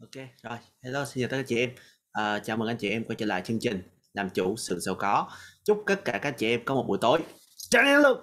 Ok, rồi, hello, xin chào tất cả chị em. À, chào mừng anh chị em quay trở lại chương trình Làm chủ sự giàu có. Chúc tất cả các chị em có một buổi tối. tràn đầy năng lượng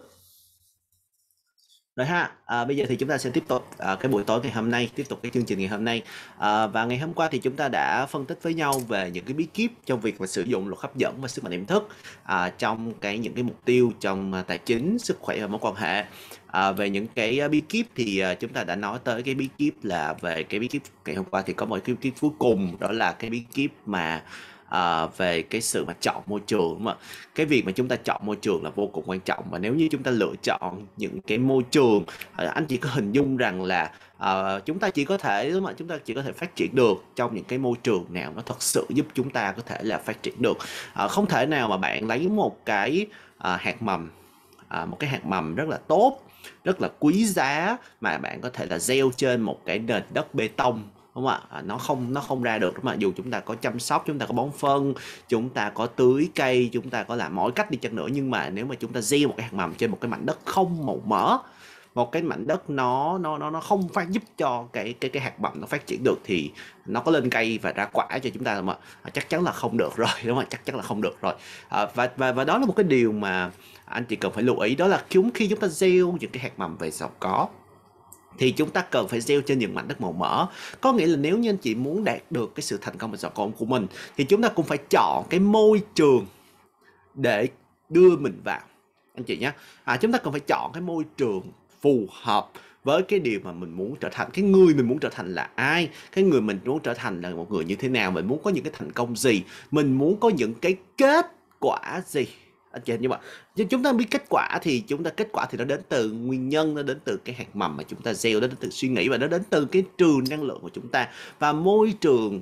rồi ha à, bây giờ thì chúng ta sẽ tiếp tục à, cái buổi tối ngày hôm nay tiếp tục cái chương trình ngày hôm nay à, và ngày hôm qua thì chúng ta đã phân tích với nhau về những cái bí kíp trong việc mà sử dụng luật hấp dẫn và sức mạnh tiềm thức à, trong cái những cái mục tiêu trong à, tài chính sức khỏe và mối quan hệ à, về những cái à, bí kíp thì à, chúng ta đã nói tới cái bí kíp là về cái bí kíp ngày hôm qua thì có một cái bí kíp cuối cùng đó là cái bí kíp mà à, về cái sự mà chọn môi trường đúng không ạ cái việc mà chúng ta chọn môi trường là vô cùng quan trọng và nếu như chúng ta lựa chọn những cái môi trường à, anh chỉ có hình dung rằng là à, chúng ta chỉ có thể đúng không ạ chúng ta chỉ có thể phát triển được trong những cái môi trường nào nó thật sự giúp chúng ta có thể là phát triển được à, không thể nào mà bạn lấy một cái à, hạt mầm à, một cái hạt mầm rất là tốt rất là quý giá mà bạn có thể là gieo trên một cái nền đất bê tông đúng không ạ à, nó không nó không ra được đúng không ạ dù chúng ta có chăm sóc chúng ta có bón phân chúng ta có tưới cây chúng ta có làm mọi cách đi chăng nữa nhưng mà nếu mà chúng ta gieo một cái hạt mầm trên một cái mảnh đất không màu mỡ một cái mảnh đất nó nó nó nó không phát giúp cho cái cái cái hạt mầm nó phát triển được thì nó có lên cây và ra quả cho chúng ta mà à, chắc chắn là không được rồi đúng không chắc chắn là không được rồi à, và và và đó là một cái điều mà anh chị cần phải lưu ý đó là khi chúng ta gieo những cái hạt mầm về giàu có thì chúng ta cần phải gieo trên những mảnh đất màu mỡ có nghĩa là nếu như anh chị muốn đạt được cái sự thành công và sở cồn của mình thì chúng ta cũng phải chọn cái môi trường để đưa mình vào anh chị nhé à, chúng ta cần phải chọn cái môi trường phù hợp với cái điều mà mình muốn trở thành cái người mình muốn trở thành là ai cái người mình muốn trở thành là một người như thế nào mình muốn có những cái thành công gì mình muốn có những cái kết quả gì anh chị hình như vậy nhưng chúng ta biết kết quả thì chúng ta kết quả thì nó đến từ nguyên nhân nó đến từ cái hạt mầm mà chúng ta gieo nó đến từ suy nghĩ và nó đến từ cái trường năng lượng của chúng ta và môi trường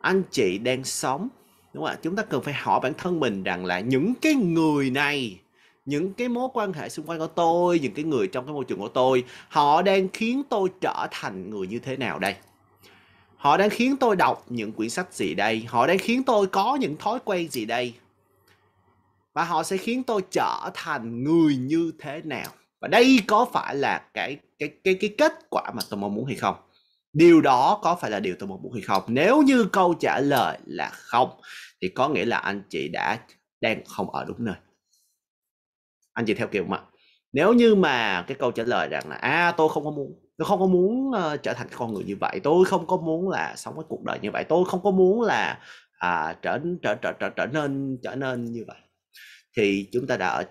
anh chị đang sống đúng không ạ chúng ta cần phải hỏi bản thân mình rằng là những cái người này những cái mối quan hệ xung quanh của tôi những cái người trong cái môi trường của tôi họ đang khiến tôi trở thành người như thế nào đây họ đang khiến tôi đọc những quyển sách gì đây họ đang khiến tôi có những thói quen gì đây và họ sẽ khiến tôi trở thành người như thế nào và đây có phải là cái cái cái cái kết quả mà tôi mong muốn hay không điều đó có phải là điều tôi mong muốn hay không nếu như câu trả lời là không thì có nghĩa là anh chị đã đang không ở đúng nơi anh chị theo kiểu mà nếu như mà cái câu trả lời rằng là à tôi không có muốn tôi không có muốn uh, trở thành con người như vậy tôi không có muốn là sống cái cuộc đời như vậy tôi không có muốn là à, trở trở trở trở trở nên trở nên như vậy thì chúng ta đã ở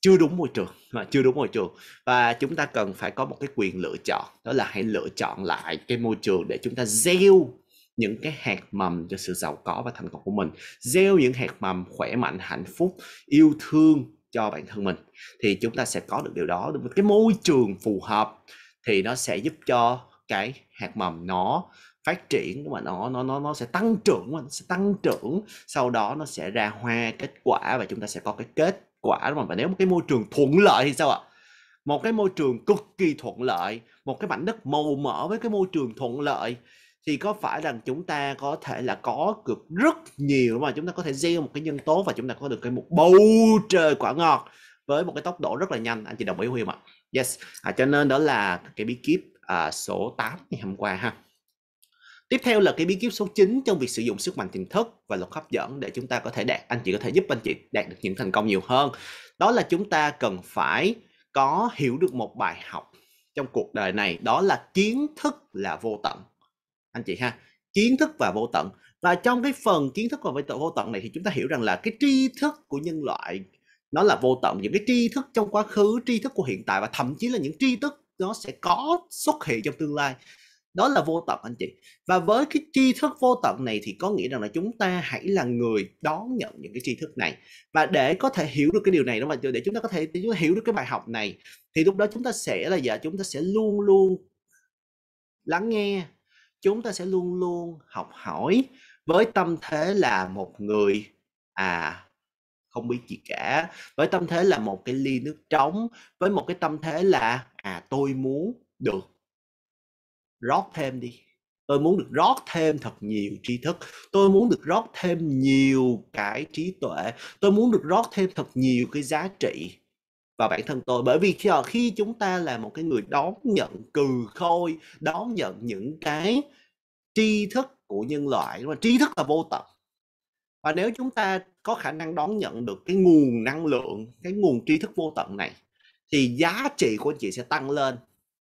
chưa đúng môi trường mà chưa đúng môi trường và chúng ta cần phải có một cái quyền lựa chọn đó là hãy lựa chọn lại cái môi trường để chúng ta gieo những cái hạt mầm cho sự giàu có và thành công của mình gieo những hạt mầm khỏe mạnh hạnh phúc yêu thương cho bản thân mình thì chúng ta sẽ có được điều đó một cái môi trường phù hợp thì nó sẽ giúp cho cái hạt mầm nó phát triển mà nó nó nó nó sẽ tăng trưởng nó sẽ tăng trưởng sau đó nó sẽ ra hoa kết quả và chúng ta sẽ có cái kết quả đúng không và nếu một cái môi trường thuận lợi thì sao ạ một cái môi trường cực kỳ thuận lợi một cái mảnh đất màu mỡ với cái môi trường thuận lợi thì có phải rằng chúng ta có thể là có được rất nhiều mà chúng ta có thể gieo một cái nhân tố và chúng ta có được cái một bầu trời quả ngọt với một cái tốc độ rất là nhanh anh chị đồng ý huy không ạ yes à, cho nên đó là cái bí kíp à, số 8 ngày hôm qua ha Tiếp theo là cái bí kíp số 9 trong việc sử dụng sức mạnh tiềm thức và luật hấp dẫn để chúng ta có thể đạt anh chị có thể giúp anh chị đạt được những thành công nhiều hơn. Đó là chúng ta cần phải có hiểu được một bài học trong cuộc đời này đó là kiến thức là vô tận. Anh chị ha, kiến thức và vô tận. Và trong cái phần kiến thức và vô tận này thì chúng ta hiểu rằng là cái tri thức của nhân loại nó là vô tận những cái tri thức trong quá khứ, tri thức của hiện tại và thậm chí là những tri thức nó sẽ có xuất hiện trong tương lai đó là vô tận anh chị và với cái tri thức vô tận này thì có nghĩa rằng là chúng ta hãy là người đón nhận những cái tri thức này và để có thể hiểu được cái điều này đó mà để chúng ta có thể ta hiểu được cái bài học này thì lúc đó chúng ta sẽ là giờ chúng ta sẽ luôn luôn lắng nghe chúng ta sẽ luôn luôn học hỏi với tâm thế là một người à không biết gì cả với tâm thế là một cái ly nước trống với một cái tâm thế là à tôi muốn được rót thêm đi tôi muốn được rót thêm thật nhiều tri thức tôi muốn được rót thêm nhiều cái trí tuệ tôi muốn được rót thêm thật nhiều cái giá trị và bản thân tôi bởi vì khi, ờ, khi chúng ta là một cái người đón nhận cừ khôi đón nhận những cái tri thức của nhân loại mà tri thức là vô tận và nếu chúng ta có khả năng đón nhận được cái nguồn năng lượng cái nguồn tri thức vô tận này thì giá trị của anh chị sẽ tăng lên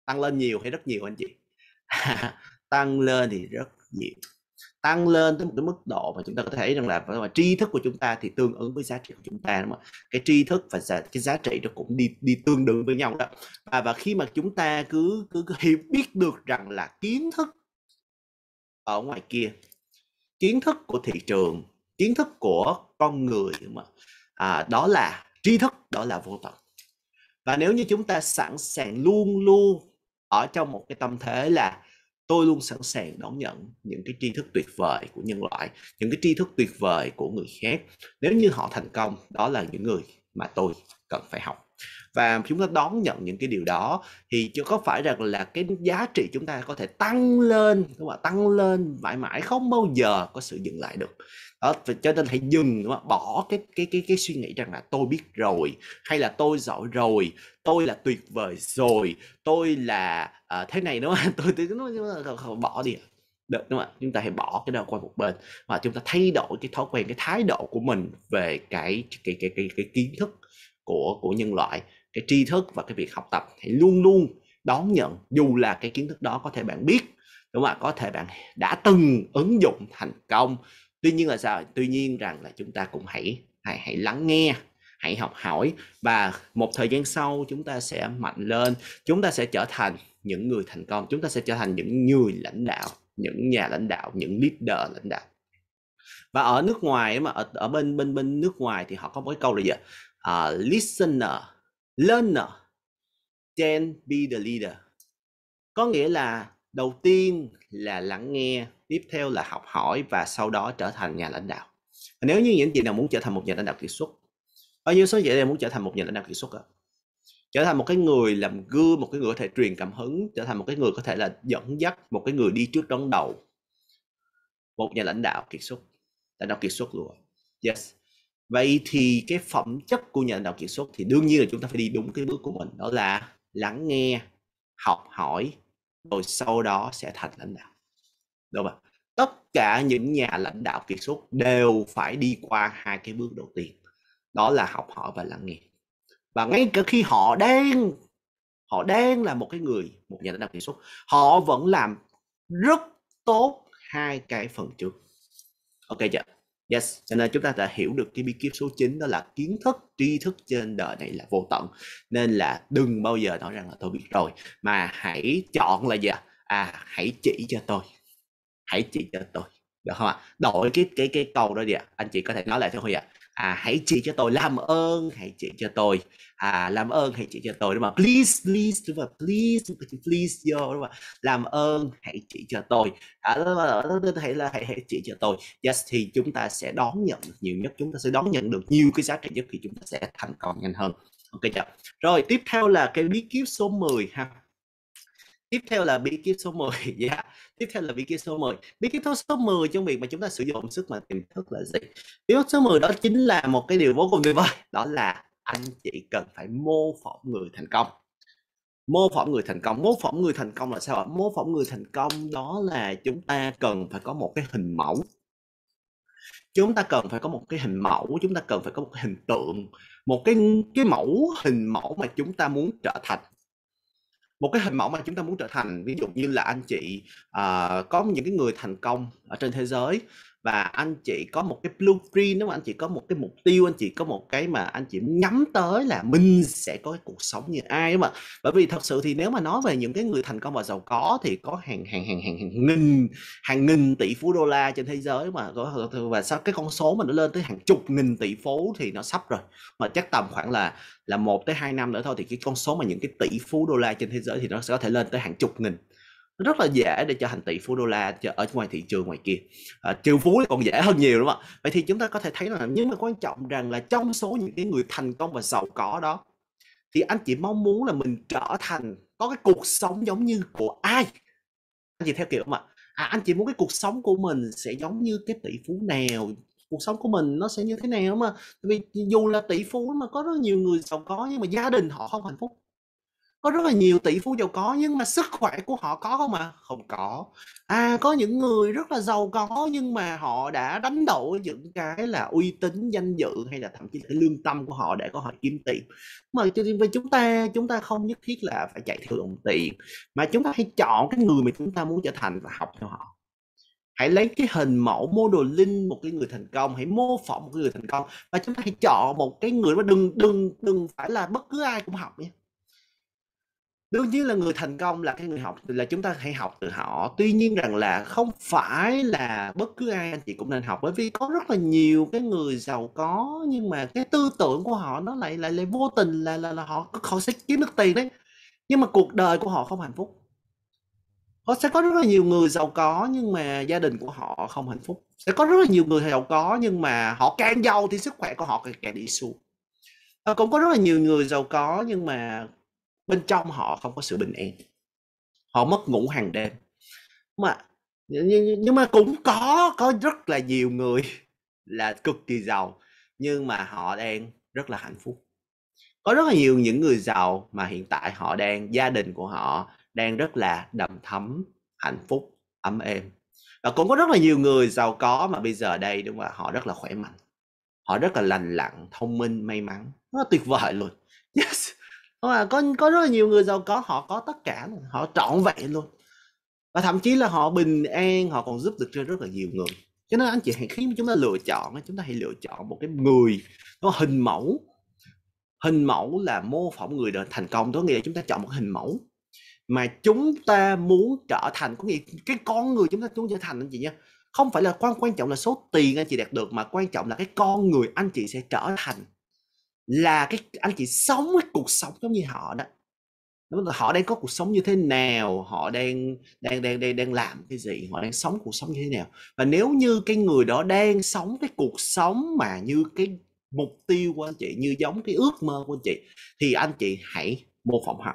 tăng lên nhiều hay rất nhiều anh chị tăng lên thì rất nhiều tăng lên tới một cái mức độ mà chúng ta có thể thấy rằng là, và tri thức của chúng ta thì tương ứng với giá trị của chúng ta đúng không? cái tri thức và giá, cái giá trị nó cũng đi đi tương đương với nhau đó và và khi mà chúng ta cứ cứ, cứ hiểu biết được rằng là kiến thức ở ngoài kia kiến thức của thị trường kiến thức của con người mà à, đó là tri thức đó là vô tận và nếu như chúng ta sẵn sàng luôn luôn ở trong một cái tâm thế là tôi luôn sẵn sàng đón nhận những cái tri thức tuyệt vời của nhân loại những cái tri thức tuyệt vời của người khác nếu như họ thành công đó là những người mà tôi cần phải học và chúng ta đón nhận những cái điều đó thì chưa có phải rằng là cái giá trị chúng ta có thể tăng lên các bạn tăng lên mãi mãi không bao giờ có sự dừng lại được đó, cho nên hãy dừng đúng không? bỏ cái cái cái cái suy nghĩ rằng là tôi biết rồi hay là tôi giỏi rồi tôi là tuyệt vời rồi tôi là uh, thế này đúng không tôi, tôi nó bỏ đi được đúng không chúng ta hãy bỏ cái đó qua một bên và chúng ta thay đổi cái thói quen cái thái độ của mình về cái cái cái cái, cái kiến thức của của nhân loại cái tri thức và cái việc học tập hãy luôn luôn đón nhận dù là cái kiến thức đó có thể bạn biết đúng không ạ có thể bạn đã từng ứng dụng thành công tuy nhiên là sao tuy nhiên rằng là chúng ta cũng hãy hãy hãy lắng nghe hãy học hỏi và một thời gian sau chúng ta sẽ mạnh lên chúng ta sẽ trở thành những người thành công chúng ta sẽ trở thành những người lãnh đạo những nhà lãnh đạo những leader lãnh đạo và ở nước ngoài mà ở, ở bên bên bên nước ngoài thì họ có một cái câu là gì uh, listener learner then be the leader có nghĩa là đầu tiên là lắng nghe tiếp theo là học hỏi và sau đó trở thành nhà lãnh đạo nếu như những chị nào muốn trở thành một nhà lãnh đạo kiệt xuất bao nhiêu số chị nào muốn trở thành một nhà lãnh đạo kiệt xuất ạ trở thành một cái người làm gương một cái người có thể truyền cảm hứng trở thành một cái người có thể là dẫn dắt một cái người đi trước đón đầu một nhà lãnh đạo kiệt xuất lãnh đạo kiệt xuất luôn yes vậy thì cái phẩm chất của nhà lãnh đạo kiệt xuất thì đương nhiên là chúng ta phải đi đúng cái bước của mình đó là lắng nghe học hỏi rồi sau đó sẽ thành lãnh đạo đúng không tất cả những nhà lãnh đạo kiệt xuất đều phải đi qua hai cái bước đầu tiên đó là học hỏi và lắng nghe và ngay cả khi họ đang họ đang là một cái người một nhà lãnh đạo kiệt xuất họ vẫn làm rất tốt hai cái phần trước ok chưa yes cho nên chúng ta đã hiểu được cái bí kíp số 9 đó là kiến thức tri thức trên đời này là vô tận nên là đừng bao giờ nói rằng là tôi biết rồi mà hãy chọn là gì à hãy chỉ cho tôi hãy chỉ cho tôi được không ạ đổi cái cái cái câu đó đi ạ anh chị có thể nói lại cho huy ạ à, hãy chỉ cho tôi làm ơn hãy chỉ cho tôi à làm ơn hãy chỉ cho tôi đúng không please please đúng không please please vô đúng không làm ơn hãy chỉ cho tôi à, hãy là hãy, hãy chỉ cho tôi yes thì chúng ta sẽ đón nhận nhiều nhất chúng ta sẽ đón nhận được nhiều cái giá trị nhất thì chúng ta sẽ thành công nhanh hơn ok chưa rồi tiếp theo là cái bí kíp số 10 ha tiếp theo là bí kíp số 10 dạ yeah. tiếp theo là bí kíp số 10 bí kíp số 10 trong việc mà chúng ta sử dụng sức mạnh tiềm thức là gì bí kíp số 10 đó chính là một cái điều vô cùng tuyệt vời đó là anh chị cần phải mô phỏng người thành công mô phỏng người thành công mô phỏng người thành công là sao ạ mô phỏng người thành công đó là chúng ta cần phải có một cái hình mẫu chúng ta cần phải có một cái hình mẫu chúng ta cần phải có một cái hình tượng một cái cái mẫu hình mẫu mà chúng ta muốn trở thành một cái hình mẫu mà chúng ta muốn trở thành ví dụ như là anh chị à, có những cái người thành công ở trên thế giới và anh chị có một cái blueprint đúng mà anh chị có một cái mục tiêu anh chị có một cái mà anh chị nhắm tới là mình sẽ có cái cuộc sống như ai đúng không ạ bởi vì thật sự thì nếu mà nói về những cái người thành công và giàu có thì có hàng hàng hàng hàng, hàng nghìn hàng nghìn tỷ phú đô la trên thế giới mà và sau cái con số mà nó lên tới hàng chục nghìn tỷ phú thì nó sắp rồi mà chắc tầm khoảng là là một tới hai năm nữa thôi thì cái con số mà những cái tỷ phú đô la trên thế giới thì nó sẽ có thể lên tới hàng chục nghìn rất là dễ để trở thành tỷ phú đô la ở ngoài thị trường ngoài kia à, triệu phú còn dễ hơn nhiều đúng không ạ vậy thì chúng ta có thể thấy là nhưng mà quan trọng rằng là trong số những cái người thành công và giàu có đó thì anh chị mong muốn là mình trở thành có cái cuộc sống giống như của ai anh chị theo kiểu mà à, anh chị muốn cái cuộc sống của mình sẽ giống như cái tỷ phú nào cuộc sống của mình nó sẽ như thế nào mà vì dù là tỷ phú mà có rất nhiều người giàu có nhưng mà gia đình họ không hạnh phúc có rất là nhiều tỷ phú giàu có nhưng mà sức khỏe của họ có không à không có à có những người rất là giàu có nhưng mà họ đã đánh đổi những cái là uy tín danh dự hay là thậm chí là lương tâm của họ để có họ kiếm tiền mà với chúng ta chúng ta không nhất thiết là phải chạy theo đồng tiền mà chúng ta hãy chọn cái người mà chúng ta muốn trở thành và học cho họ hãy lấy cái hình mẫu mô đồ linh một cái người thành công hãy mô phỏng một cái người thành công và chúng ta hãy chọn một cái người mà đừng đừng đừng phải là bất cứ ai cũng học nhé đương nhiên là người thành công là cái người học là chúng ta hãy học từ họ tuy nhiên rằng là không phải là bất cứ ai anh chị cũng nên học bởi vì có rất là nhiều cái người giàu có nhưng mà cái tư tưởng của họ nó lại lại lại vô tình là là, là họ họ sẽ kiếm được tiền đấy nhưng mà cuộc đời của họ không hạnh phúc họ sẽ có rất là nhiều người giàu có nhưng mà gia đình của họ không hạnh phúc sẽ có rất là nhiều người giàu có nhưng mà họ càng giàu thì sức khỏe của họ càng, càng đi xuống cũng có rất là nhiều người giàu có nhưng mà bên trong họ không có sự bình yên họ mất ngủ hàng đêm mà nhưng, nhưng mà cũng có có rất là nhiều người là cực kỳ giàu nhưng mà họ đang rất là hạnh phúc có rất là nhiều những người giàu mà hiện tại họ đang gia đình của họ đang rất là đầm thấm hạnh phúc ấm êm và cũng có rất là nhiều người giàu có mà bây giờ đây đúng không ạ họ rất là khỏe mạnh họ rất là lành lặn thông minh may mắn nó tuyệt vời luôn yes không à có có rất là nhiều người giàu có họ có tất cả họ trọn vẹn luôn và thậm chí là họ bình an họ còn giúp được cho rất là nhiều người cho nên anh chị hãy khi chúng ta lựa chọn chúng ta hãy lựa chọn một cái người nó hình mẫu hình mẫu là mô phỏng người đã thành công có nghĩa là chúng ta chọn một hình mẫu mà chúng ta muốn trở thành có nghĩa cái con người chúng ta muốn trở thành anh chị nha không phải là quan quan trọng là số tiền anh chị đạt được mà quan trọng là cái con người anh chị sẽ trở thành là cái anh chị sống cái cuộc sống giống như họ đó đúng là họ đang có cuộc sống như thế nào họ đang đang đang đang đang làm cái gì họ đang sống cuộc sống như thế nào và nếu như cái người đó đang sống cái cuộc sống mà như cái mục tiêu của anh chị như giống cái ước mơ của anh chị thì anh chị hãy mô phỏng họ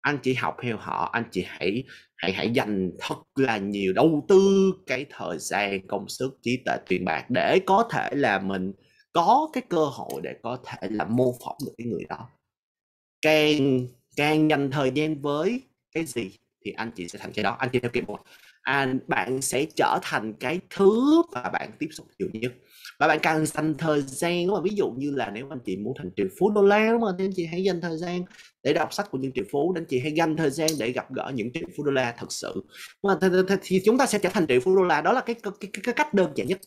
anh chị học theo họ anh chị hãy hãy hãy dành thật là nhiều đầu tư cái thời gian công sức trí tuệ tiền bạc để có thể là mình có cái cơ hội để có thể là mô phỏng được cái người đó càng càng dành thời gian với cái gì thì anh chị sẽ thành cái đó anh chị theo kịp một anh à, bạn sẽ trở thành cái thứ mà bạn tiếp xúc nhiều nhất và bạn càng dành thời gian đúng không? ví dụ như là nếu anh chị muốn thành triệu phú đô la đúng không thì anh chị hãy dành thời gian để đọc sách của những triệu phú anh chị hãy dành thời gian để gặp gỡ những triệu phú đô la thật sự mà thì, thì chúng ta sẽ trở thành triệu phú đô la đó là cái cái, cái, cái cách đơn giản nhất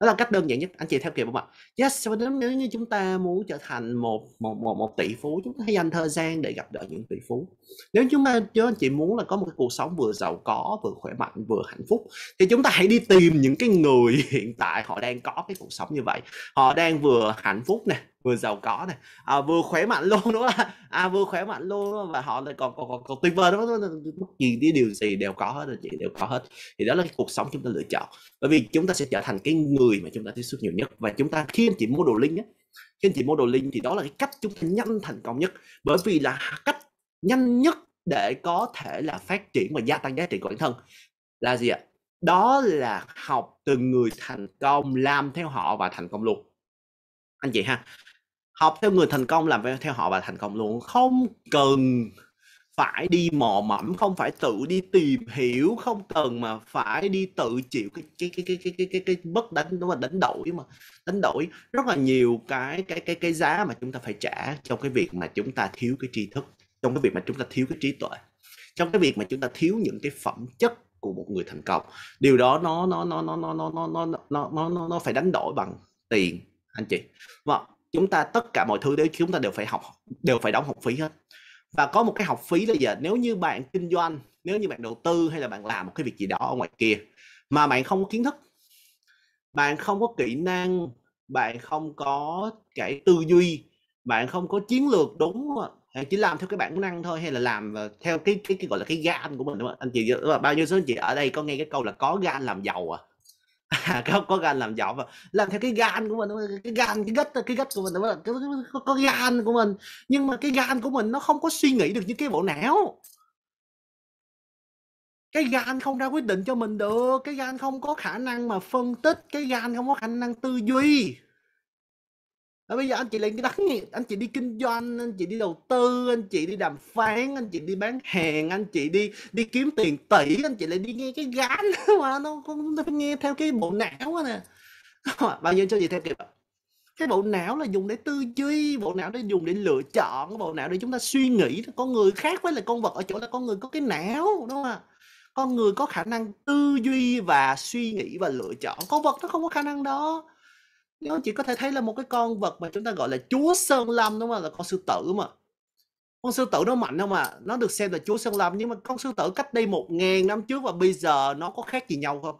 đó là cách đơn giản nhất anh chị theo kịp không ạ yes và nếu như chúng ta muốn trở thành một một một, một tỷ phú chúng ta hãy dành thời gian để gặp đỡ những tỷ phú nếu chúng ta cho anh chị muốn là có một cái cuộc sống vừa giàu có vừa khỏe mạnh vừa hạnh phúc thì chúng ta hãy đi tìm những cái người hiện tại họ đang có cái cuộc sống như vậy họ đang vừa hạnh phúc nè vừa giàu có này à, vừa khỏe mạnh luôn đúng không à, vừa khỏe mạnh luôn và họ lại còn còn còn, còn tuyệt vời đúng không bất kỳ cái điều gì đều có hết rồi chị đều có hết thì đó là cái cuộc sống chúng ta lựa chọn bởi vì chúng ta sẽ trở thành cái người mà chúng ta tiếp xúc nhiều nhất và chúng ta khi anh chị mua đồ linh á khi anh chị mua đồ linh thì đó là cái cách chúng ta nhanh thành công nhất bởi vì là cách nhanh nhất để có thể là phát triển và gia tăng giá trị của bản thân là gì ạ đó là học từ người thành công làm theo họ và thành công luôn anh chị ha học theo người thành công làm theo họ và thành công luôn không cần phải đi mò mẫm không phải tự đi tìm hiểu không cần mà phải đi tự chịu cái cái cái cái cái cái cái, cái bất đánh đúng là đánh đổi mà đánh đổi rất là nhiều cái cái cái cái giá mà chúng ta phải trả trong cái việc mà chúng ta thiếu cái tri thức trong cái việc mà chúng ta thiếu cái trí tuệ trong cái việc mà chúng ta thiếu những cái phẩm chất của một người thành công điều đó nó nó nó nó nó nó nó nó nó nó nó phải đánh đổi bằng tiền anh chị vâng chúng ta tất cả mọi thứ đều chúng ta đều phải học đều phải đóng học phí hết và có một cái học phí là giờ nếu như bạn kinh doanh nếu như bạn đầu tư hay là bạn làm một cái việc gì đó ở ngoài kia mà bạn không có kiến thức bạn không có kỹ năng bạn không có cái tư duy bạn không có chiến lược đúng không chỉ làm theo cái bản năng thôi hay là làm theo cái cái, cái gọi là cái gan của mình đúng không anh chị bao nhiêu số anh chị ở đây có nghe cái câu là có gan làm giàu à À, có gan làm giọng làm theo cái gan của mình cái gan cái gắt cái gắt của mình có, có, có gan của mình nhưng mà cái gan của mình nó không có suy nghĩ được như cái bộ não cái gan không ra quyết định cho mình được cái gan không có khả năng mà phân tích cái gan không có khả năng tư duy à, bây giờ anh chị lại đắng nghiệt anh chị đi kinh doanh anh chị đi đầu tư anh chị đi đàm phán anh chị đi bán hàng anh chị đi đi kiếm tiền tỷ anh chị lại đi nghe cái gán mà nó không phải nghe theo cái bộ não nè bao nhiêu cho gì theo kịp cái bộ não là dùng để tư duy bộ não để dùng để lựa chọn bộ não để chúng ta suy nghĩ con người khác với là con vật ở chỗ là con người có cái não đúng không ạ con người có khả năng tư duy và suy nghĩ và lựa chọn con vật nó không có khả năng đó nó chỉ có thể thấy là một cái con vật mà chúng ta gọi là chúa sơn lâm đúng không là con sư tử mà con sư tử nó mạnh không à nó được xem là chúa sơn lâm nhưng mà con sư tử cách đây một ngàn năm trước và bây giờ nó có khác gì nhau không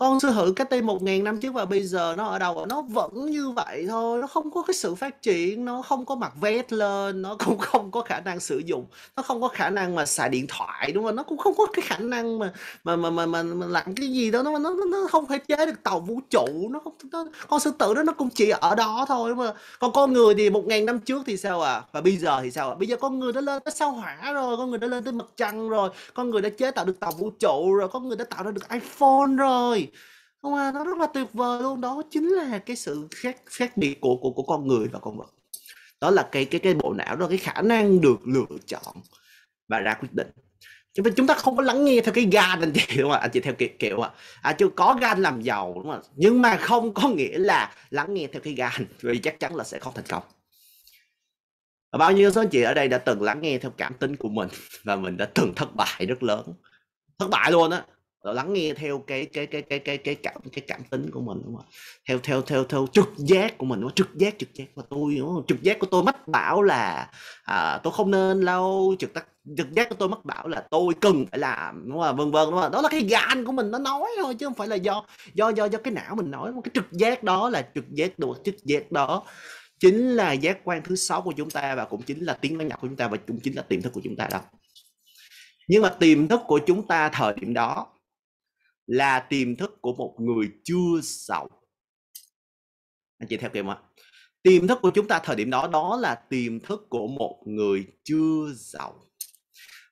con sở hữu cái t 1000 năm trước và bây giờ nó ở đâu nó vẫn như vậy thôi nó không có cái sự phát triển nó không có mặt vét lên nó cũng không có khả năng sử dụng nó không có khả năng mà xài điện thoại đúng không nó cũng không có cái khả năng mà mà mà mà, mà, mà làm cái gì đó nó nó nó không thể chế được tàu vũ trụ nó không nó, con sư tử đó nó cũng chỉ ở đó thôi mà còn con người thì một ngàn năm trước thì sao à và bây giờ thì sao à? bây giờ con người đã lên tới sao hỏa rồi con người đã lên tới mặt trăng rồi con người đã chế tạo được tàu vũ trụ rồi con người đã tạo ra được iphone rồi không à nó rất là tuyệt vời luôn đó chính là cái sự khác khác biệt của của của con người và con vật đó là cái cái cái bộ não đó cái khả năng được lựa chọn và ra quyết định cho nên chúng ta không có lắng nghe theo cái gan anh chị đúng không anh chị theo kiểu kiểu ạ à, à chưa có gan làm giàu đúng không nhưng mà không có nghĩa là lắng nghe theo cái gan vì chắc chắn là sẽ không thành công và bao nhiêu số anh chị ở đây đã từng lắng nghe theo cảm tính của mình và mình đã từng thất bại rất lớn thất bại luôn á lắng nghe theo cái cái cái cái cái cái cảm cái cảm tính của mình đúng không? theo theo theo theo trực giác của mình đúng không? trực giác trực giác của tôi đúng không? trực giác của tôi mách bảo là à, tôi không nên lâu trực giác trực giác của tôi mách bảo là tôi cần phải làm đúng không vân vân đúng không đó là cái gan của mình nó nói thôi chứ không phải là do do do do cái não mình nói cái trực giác đó là trực giác đồ trực giác đó chính là giác quan thứ sáu của chúng ta và cũng chính là tiếng nói nhập của chúng ta và cũng chính là tiềm thức của chúng ta đó nhưng mà tiềm thức của chúng ta thời điểm đó là tiềm thức của một người chưa giàu anh chị theo kịp không ạ tiềm thức của chúng ta thời điểm đó đó là tiềm thức của một người chưa giàu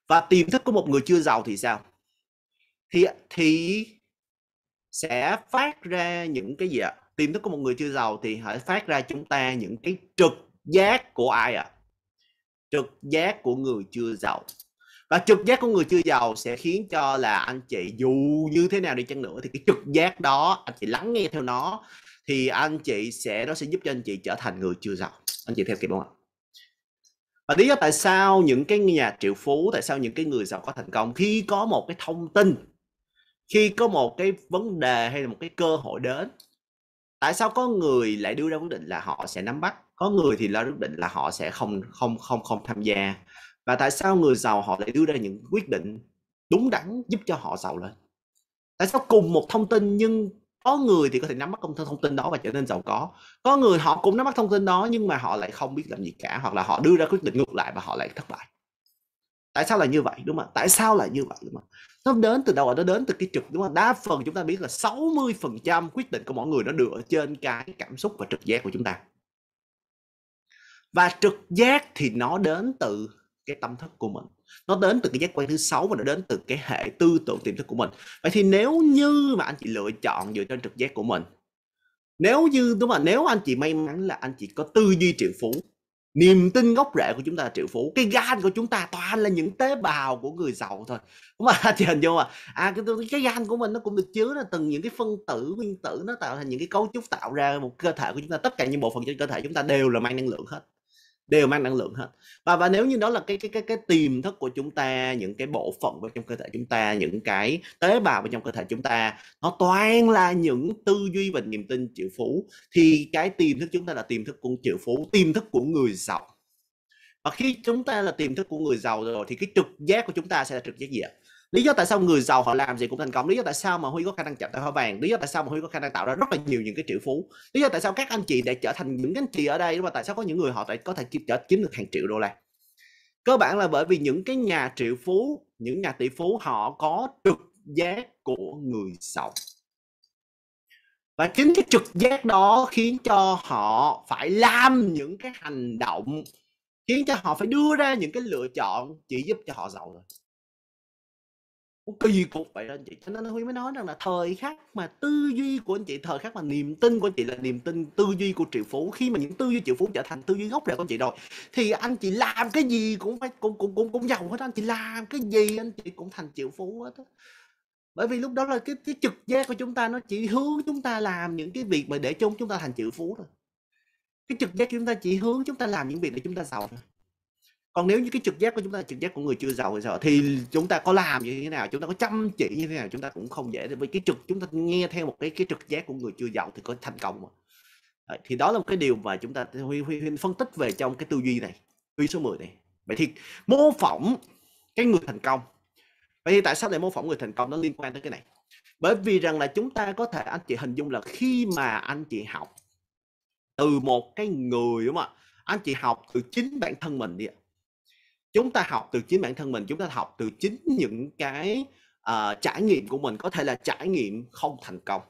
và tiềm thức của một người chưa giàu thì sao thì thì sẽ phát ra những cái gì ạ tiềm thức của một người chưa giàu thì hãy phát ra chúng ta những cái trực giác của ai ạ trực giác của người chưa giàu và trực giác của người chưa giàu sẽ khiến cho là anh chị dù như thế nào đi chăng nữa thì cái trực giác đó anh chị lắng nghe theo nó thì anh chị sẽ nó sẽ giúp cho anh chị trở thành người chưa giàu anh chị theo kịp không ạ và lý do tại sao những cái nhà triệu phú tại sao những cái người giàu có thành công khi có một cái thông tin khi có một cái vấn đề hay là một cái cơ hội đến tại sao có người lại đưa ra quyết định là họ sẽ nắm bắt có người thì lo quyết định là họ sẽ không không không không tham gia và tại sao người giàu họ lại đưa ra những quyết định đúng đắn giúp cho họ giàu lên tại sao cùng một thông tin nhưng có người thì có thể nắm bắt thông tin đó và trở nên giàu có có người họ cũng nắm bắt thông tin đó nhưng mà họ lại không biết làm gì cả hoặc là họ đưa ra quyết định ngược lại và họ lại thất bại tại sao là như vậy đúng không tại sao là như vậy đúng không nó đến từ đâu ạ nó đến từ cái trực đúng không đa phần chúng ta biết là 60 phần trăm quyết định của mọi người nó được ở trên cái cảm xúc và trực giác của chúng ta và trực giác thì nó đến từ cái tâm thức của mình nó đến từ cái giác quan thứ sáu và nó đến từ cái hệ tư tưởng tiềm thức của mình vậy thì nếu như mà anh chị lựa chọn dựa trên trực giác của mình nếu như đúng mà nếu anh chị may mắn là anh chị có tư duy triệu phú niềm tin gốc rễ của chúng ta là triệu phú cái gan của chúng ta toàn là những tế bào của người giàu thôi đúng mà chị hình dung à, à cái, cái gan của mình nó cũng được chứa là từng những cái phân tử nguyên tử nó tạo thành những cái cấu trúc tạo ra một cơ thể của chúng ta tất cả những bộ phận trên cơ thể chúng ta đều là mang năng lượng hết đều mang năng lượng hết và và nếu như đó là cái cái cái cái tiềm thức của chúng ta những cái bộ phận bên trong cơ thể chúng ta những cái tế bào bên trong cơ thể chúng ta nó toàn là những tư duy và niềm tin triệu phú thì cái tiềm thức chúng ta là tiềm thức của triệu phú tiềm thức của người giàu và khi chúng ta là tiềm thức của người giàu rồi thì cái trực giác của chúng ta sẽ là trực giác gì ạ à? lý do tại sao người giàu họ làm gì cũng thành công lý do tại sao mà huy có khả năng chạm tới hoa vàng lý do tại sao mà huy có khả năng tạo ra rất là nhiều những cái triệu phú lý do tại sao các anh chị đã trở thành những anh chị ở đây và tại sao có những người họ lại có thể trở kiếm được hàng triệu đô la cơ bản là bởi vì những cái nhà triệu phú những nhà tỷ phú họ có trực giác của người giàu và chính cái trực giác đó khiến cho họ phải làm những cái hành động khiến cho họ phải đưa ra những cái lựa chọn chỉ giúp cho họ giàu thôi cái gì cũng vậy đó anh chị cho nên huy mới nói rằng là thời khắc mà tư duy của anh chị thời khắc mà niềm tin của anh chị là niềm tin tư duy của triệu phú khi mà những tư duy triệu phú trở thành tư duy gốc rồi của anh chị rồi thì anh chị làm cái gì cũng phải cũng cũng cũng cũng giàu hết anh chị làm cái gì anh chị cũng thành triệu phú hết đó. bởi vì lúc đó là cái cái trực giác của chúng ta nó chỉ hướng chúng ta làm những cái việc mà để cho chúng ta thành triệu phú thôi cái trực giác của chúng ta chỉ hướng chúng ta làm những việc để chúng ta giàu thôi còn nếu như cái trực giác của chúng ta trực giác của người chưa giàu thì sợ thì chúng ta có làm như thế nào chúng ta có chăm chỉ như thế nào chúng ta cũng không dễ vì cái trực chúng ta nghe theo một cái cái trực giác của người chưa giàu thì có thành công mà thì đó là một cái điều mà chúng ta huy, huy, huy phân tích về trong cái tư duy này tư số 10 này vậy thì mô phỏng cái người thành công vậy thì tại sao lại mô phỏng người thành công nó liên quan tới cái này bởi vì rằng là chúng ta có thể anh chị hình dung là khi mà anh chị học từ một cái người đúng không ạ anh chị học từ chính bản thân mình đi ạ chúng ta học từ chính bản thân mình chúng ta học từ chính những cái uh, trải nghiệm của mình có thể là trải nghiệm không thành công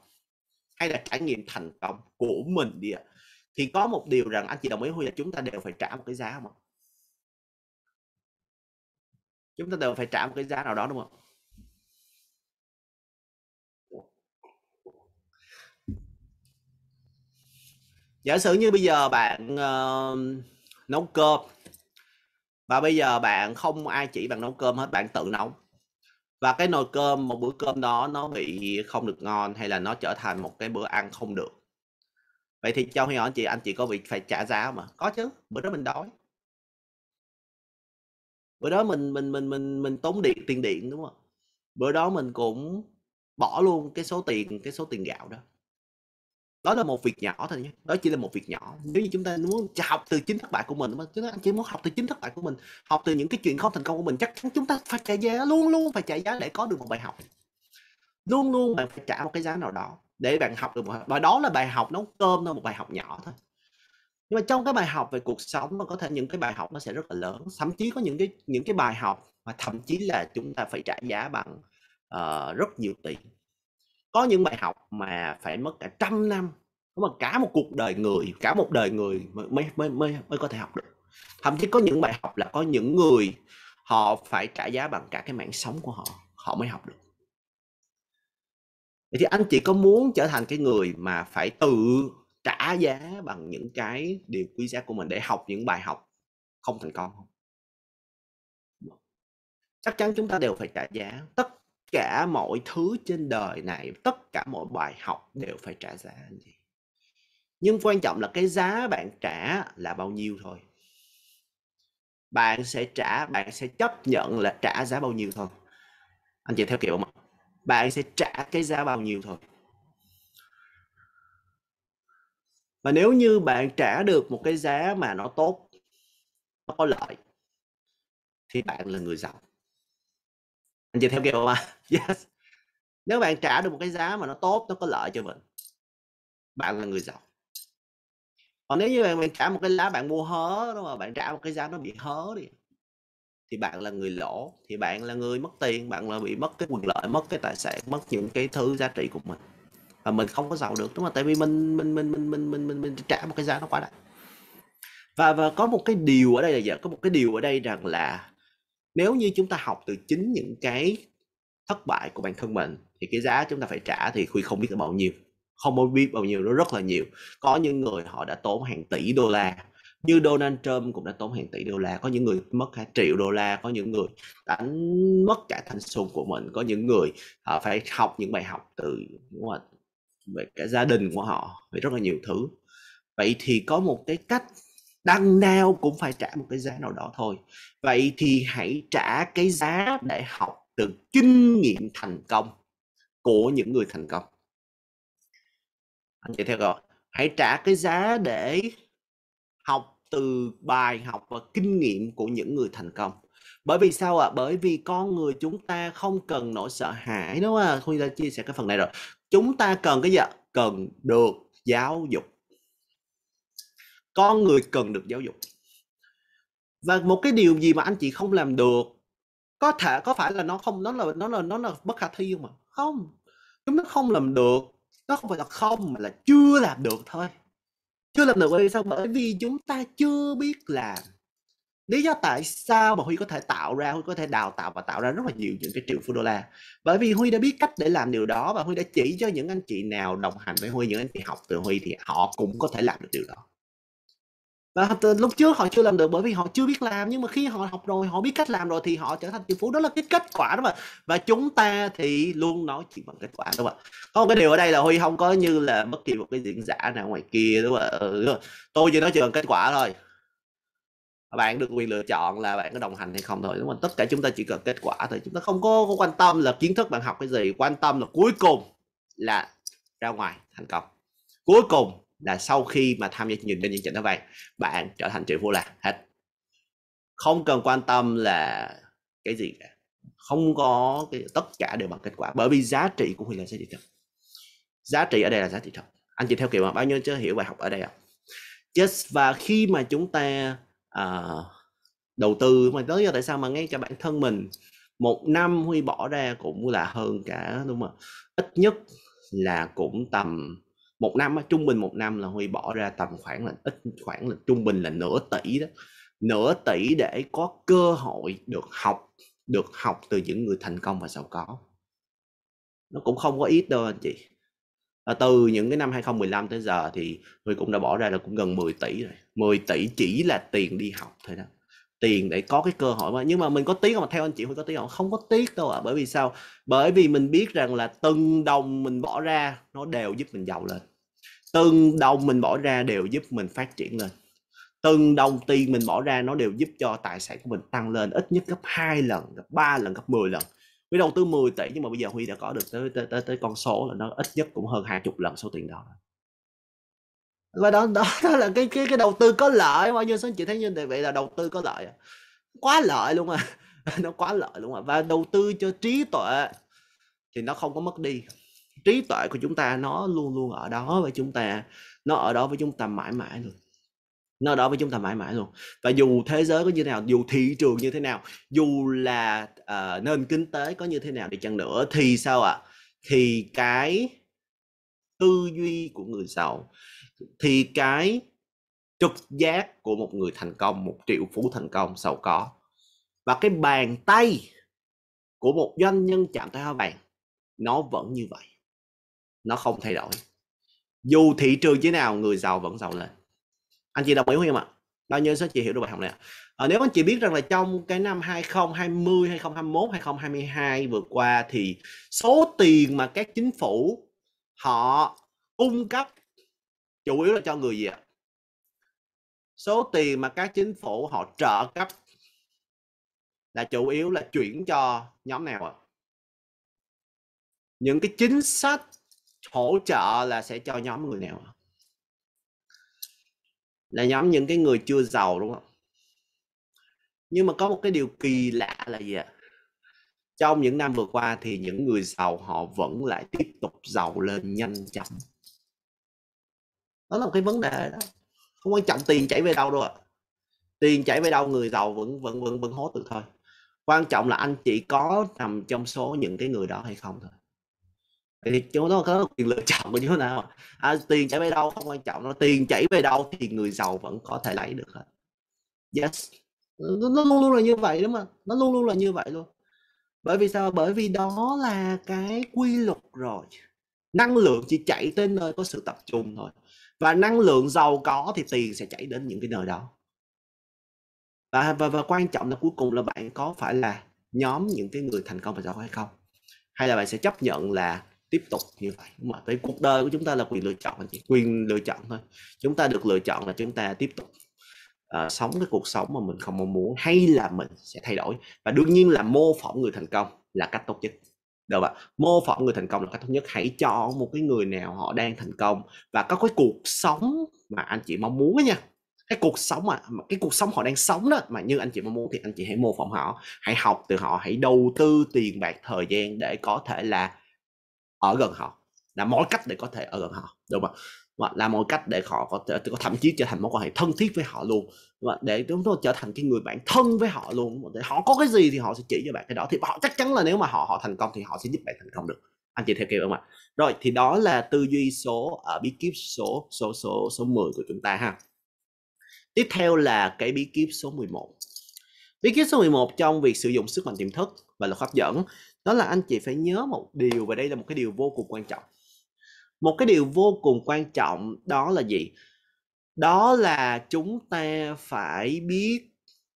hay là trải nghiệm thành công của mình đi ạ thì có một điều rằng anh chị đồng ý huy là chúng ta đều phải trả một cái giá mà chúng ta đều phải trả một cái giá nào đó đúng không giả sử như bây giờ bạn uh, nấu cơm và bây giờ bạn không ai chỉ bạn nấu cơm hết bạn tự nấu và cái nồi cơm một bữa cơm đó nó bị không được ngon hay là nó trở thành một cái bữa ăn không được vậy thì cho hỏi chị anh chị có bị phải trả giá mà có chứ bữa đó mình đói bữa đó mình mình mình mình mình tốn điện tiền điện đúng không bữa đó mình cũng bỏ luôn cái số tiền cái số tiền gạo đó đó là một việc nhỏ thôi nhé đó chỉ là một việc nhỏ nếu như chúng ta muốn học từ chính thất bại của mình chúng ta chỉ muốn học từ chính thất bại của mình học từ những cái chuyện không thành công của mình chắc chắn chúng ta phải trả giá luôn luôn phải trả giá để có được một bài học luôn luôn bạn phải trả một cái giá nào đó để bạn học được một bài và đó là bài học nấu cơm thôi một bài học nhỏ thôi nhưng mà trong cái bài học về cuộc sống mà có thể những cái bài học nó sẽ rất là lớn thậm chí có những cái những cái bài học mà thậm chí là chúng ta phải trả giá bằng uh, rất nhiều tiền có những bài học mà phải mất cả trăm năm mà cả một cuộc đời người cả một đời người mới mới mới mới có thể học được thậm chí có những bài học là có những người họ phải trả giá bằng cả cái mạng sống của họ họ mới học được thì anh chị có muốn trở thành cái người mà phải tự trả giá bằng những cái điều quý giá của mình để học những bài học không thành công không chắc chắn chúng ta đều phải trả giá tất cả mọi thứ trên đời này tất cả mọi bài học đều phải trả giá anh chị nhưng quan trọng là cái giá bạn trả là bao nhiêu thôi bạn sẽ trả bạn sẽ chấp nhận là trả giá bao nhiêu thôi anh chị theo kiểu mà bạn sẽ trả cái giá bao nhiêu thôi và nếu như bạn trả được một cái giá mà nó tốt nó có lợi thì bạn là người giàu anh chị theo kiểu mà yes. nếu bạn trả được một cái giá mà nó tốt nó có lợi cho mình bạn là người giàu còn nếu như bạn, bạn trả một cái lá bạn mua hớ đúng không bạn trả một cái giá nó bị hớ đi thì bạn là người lỗ thì bạn là người mất tiền bạn là bị mất cái quyền lợi mất cái tài sản mất những cái thứ giá trị của mình và mình không có giàu được đúng không tại vì mình mình mình mình mình mình mình, mình trả một cái giá nó quá đắt và và có một cái điều ở đây là giờ có một cái điều ở đây rằng là nếu như chúng ta học từ chính những cái thất bại của bản thân mình thì cái giá chúng ta phải trả thì khuy không biết là bao nhiêu không biết bao nhiêu nó rất là nhiều có những người họ đã tốn hàng tỷ đô la như Donald Trump cũng đã tốn hàng tỷ đô la có những người mất cả triệu đô la có những người đánh mất cả thanh xuân của mình có những người họ ờ, phải học những bài học từ đúng không? về cả gia đình của họ về rất là nhiều thứ vậy thì có một cái cách đằng nào cũng phải trả một cái giá nào đó thôi vậy thì hãy trả cái giá để học từ kinh nghiệm thành công của những người thành công anh chị theo rồi hãy trả cái giá để học từ bài học và kinh nghiệm của những người thành công bởi vì sao ạ à? bởi vì con người chúng ta không cần nỗi sợ hãi đúng không ạ à? huy đã chia sẻ cái phần này rồi chúng ta cần cái gì ạ cần được giáo dục con người cần được giáo dục và một cái điều gì mà anh chị không làm được có thể có phải là nó không nó là nó là nó là bất khả thi không mà không chúng nó không làm được nó không phải là không mà là chưa làm được thôi chưa làm được vì sao bởi vì chúng ta chưa biết làm lý do tại sao mà huy có thể tạo ra huy có thể đào tạo và tạo ra rất là nhiều những cái triệu phú đô la bởi vì huy đã biết cách để làm điều đó và huy đã chỉ cho những anh chị nào đồng hành với huy những anh chị học từ huy thì họ cũng có thể làm được điều đó và lúc trước họ chưa làm được bởi vì họ chưa biết làm nhưng mà khi họ học rồi họ biết cách làm rồi thì họ trở thành triệu phú đó là cái kết quả đó mà và chúng ta thì luôn nói chuyện bằng kết quả đúng không ạ có một cái điều ở đây là huy không có như là bất kỳ một cái diễn giả nào ngoài kia đúng không ạ ừ, tôi chỉ nói chuyện bằng kết quả thôi bạn được quyền lựa chọn là bạn có đồng hành hay không thôi đúng không tất cả chúng ta chỉ cần kết quả thôi chúng ta không có, có quan tâm là kiến thức bạn học cái gì quan tâm là cuối cùng là ra ngoài thành công cuối cùng là sau khi mà tham gia chương trình bên những trận đó vậy, bạn trở thành triệu phú là hết không cần quan tâm là cái gì cả không có cái tất cả đều bằng kết quả bởi vì giá trị của Huy là giá trị thật giá trị ở đây là giá trị thật anh chị theo kiểu mà bao nhiêu chưa hiểu bài học ở đây không yes, và khi mà chúng ta uh, đầu tư mà tới giờ tại sao mà ngay cả bản thân mình một năm huy bỏ ra cũng là hơn cả đúng không ít nhất là cũng tầm một năm trung bình một năm là huy bỏ ra tầm khoảng là ít khoảng là trung bình là nửa tỷ đó nửa tỷ để có cơ hội được học được học từ những người thành công và giàu có nó cũng không có ít đâu anh chị à, từ những cái năm 2015 tới giờ thì Huy cũng đã bỏ ra là cũng gần 10 tỷ rồi 10 tỷ chỉ là tiền đi học thôi đó tiền để có cái cơ hội mà nhưng mà mình có tiếc không theo anh chị Huy có tiếc không không có tiếc đâu ạ à. bởi vì sao bởi vì mình biết rằng là từng đồng mình bỏ ra nó đều giúp mình giàu lên từng đồng mình bỏ ra đều giúp mình phát triển lên từng đồng tiền mình bỏ ra nó đều giúp cho tài sản của mình tăng lên ít nhất gấp 2 lần gấp 3 lần gấp 10 lần Huy đầu tư 10 tỷ nhưng mà bây giờ Huy đã có được tới tới, tới, tới con số là nó ít nhất cũng hơn hai chục lần số tiền đó và đó, đó đó là cái cái cái đầu tư có lợi bao nhiêu số anh chị thấy như vậy là đầu tư có lợi à? quá lợi luôn à nó quá lợi luôn à và đầu tư cho trí tuệ thì nó không có mất đi trí tuệ của chúng ta nó luôn luôn ở đó với chúng ta nó ở đó với chúng ta mãi mãi luôn nó ở đó với chúng ta mãi mãi luôn và dù thế giới có như thế nào dù thị trường như thế nào dù là uh, nền kinh tế có như thế nào đi chăng nữa thì sao ạ à? thì cái tư duy của người giàu thì cái trực giác của một người thành công một triệu phú thành công giàu có và cái bàn tay của một doanh nhân chạm tới hoa vàng nó vẫn như vậy nó không thay đổi dù thị trường thế nào người giàu vẫn giàu lên anh chị đồng ý không ạ bao nhiêu số chị hiểu được bài học này à, nếu anh chị biết rằng là trong cái năm 2020 2021 2022 vừa qua thì số tiền mà các chính phủ họ cung cấp chủ yếu là cho người gì ạ số tiền mà các chính phủ họ trợ cấp là chủ yếu là chuyển cho nhóm nào ạ những cái chính sách hỗ trợ là sẽ cho nhóm người nào là nhóm những cái người chưa giàu đúng không nhưng mà có một cái điều kỳ lạ là gì ạ trong những năm vừa qua thì những người giàu họ vẫn lại tiếp tục giàu lên nhanh chóng đó là một cái vấn đề đó không quan trọng tiền chảy về đâu đâu ạ tiền chảy về đâu người giàu vẫn vẫn vẫn vẫn hốt được thôi quan trọng là anh chị có nằm trong số những cái người đó hay không thôi thì chúng nó có quyền lựa chọn của chúng nào à, tiền chảy về đâu không quan trọng nó tiền chảy về đâu thì người giàu vẫn có thể lấy được hết yes nó, nó luôn luôn là như vậy đúng không nó luôn luôn là như vậy luôn bởi vì sao bởi vì đó là cái quy luật rồi năng lượng chỉ chạy tới nơi có sự tập trung thôi và năng lượng giàu có thì tiền sẽ chảy đến những cái nơi đó và, và và quan trọng là cuối cùng là bạn có phải là nhóm những cái người thành công và giàu hay không hay là bạn sẽ chấp nhận là tiếp tục như vậy mà không? cuộc đời của chúng ta là quyền lựa chọn anh chị quyền lựa chọn thôi chúng ta được lựa chọn là chúng ta tiếp tục uh, sống cái cuộc sống mà mình không mong muốn hay là mình sẽ thay đổi và đương nhiên là mô phỏng người thành công là cách tốt nhất được ạ mô phỏng người thành công là cách thứ nhất hãy chọn một cái người nào họ đang thành công và có cái cuộc sống mà anh chị mong muốn đó nha cái cuộc sống mà cái cuộc sống họ đang sống đó mà như anh chị mong muốn thì anh chị hãy mô phỏng họ hãy học từ họ hãy đầu tư tiền bạc thời gian để có thể là ở gần họ là mỗi cách để có thể ở gần họ đúng không là mọi cách để họ có, có thậm chí trở thành mối quan hệ thân thiết với họ luôn và để chúng tôi trở thành cái người bạn thân với họ luôn để họ có cái gì thì họ sẽ chỉ cho bạn cái đó thì họ chắc chắn là nếu mà họ họ thành công thì họ sẽ giúp bạn thành công được anh chị theo kịp không ạ rồi thì đó là tư duy số ở ờ, bí kíp số số số số 10 của chúng ta ha tiếp theo là cái bí kíp số 11 bí kíp số 11 trong việc sử dụng sức mạnh tiềm thức và luật hấp dẫn đó là anh chị phải nhớ một điều và đây là một cái điều vô cùng quan trọng một cái điều vô cùng quan trọng đó là gì đó là chúng ta phải biết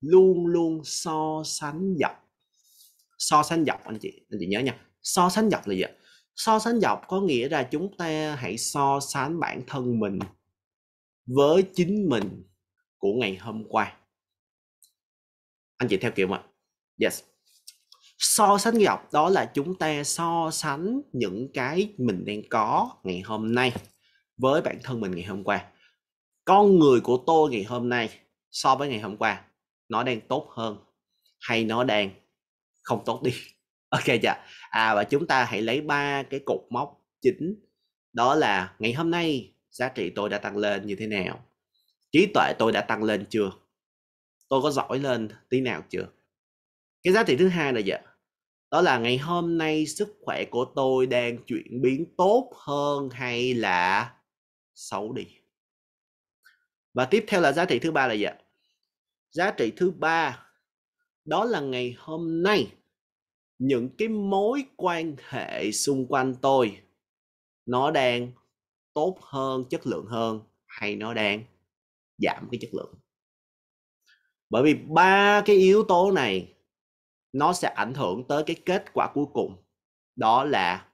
luôn luôn so sánh dọc so sánh dọc anh chị anh chị nhớ nha so sánh dọc là gì so sánh dọc có nghĩa là chúng ta hãy so sánh bản thân mình với chính mình của ngày hôm qua anh chị theo kiểu mà yes so sánh nghi học đó là chúng ta so sánh những cái mình đang có ngày hôm nay với bản thân mình ngày hôm qua con người của tôi ngày hôm nay so với ngày hôm qua nó đang tốt hơn hay nó đang không tốt đi ok chưa dạ. à và chúng ta hãy lấy ba cái cột mốc chính đó là ngày hôm nay giá trị tôi đã tăng lên như thế nào trí tuệ tôi đã tăng lên chưa tôi có giỏi lên tí nào chưa cái giá trị thứ hai là gì đó là ngày hôm nay sức khỏe của tôi đang chuyển biến tốt hơn hay là xấu đi và tiếp theo là giá trị thứ ba là gì ạ giá trị thứ ba đó là ngày hôm nay những cái mối quan hệ xung quanh tôi nó đang tốt hơn chất lượng hơn hay nó đang giảm cái chất lượng bởi vì ba cái yếu tố này nó sẽ ảnh hưởng tới cái kết quả cuối cùng đó là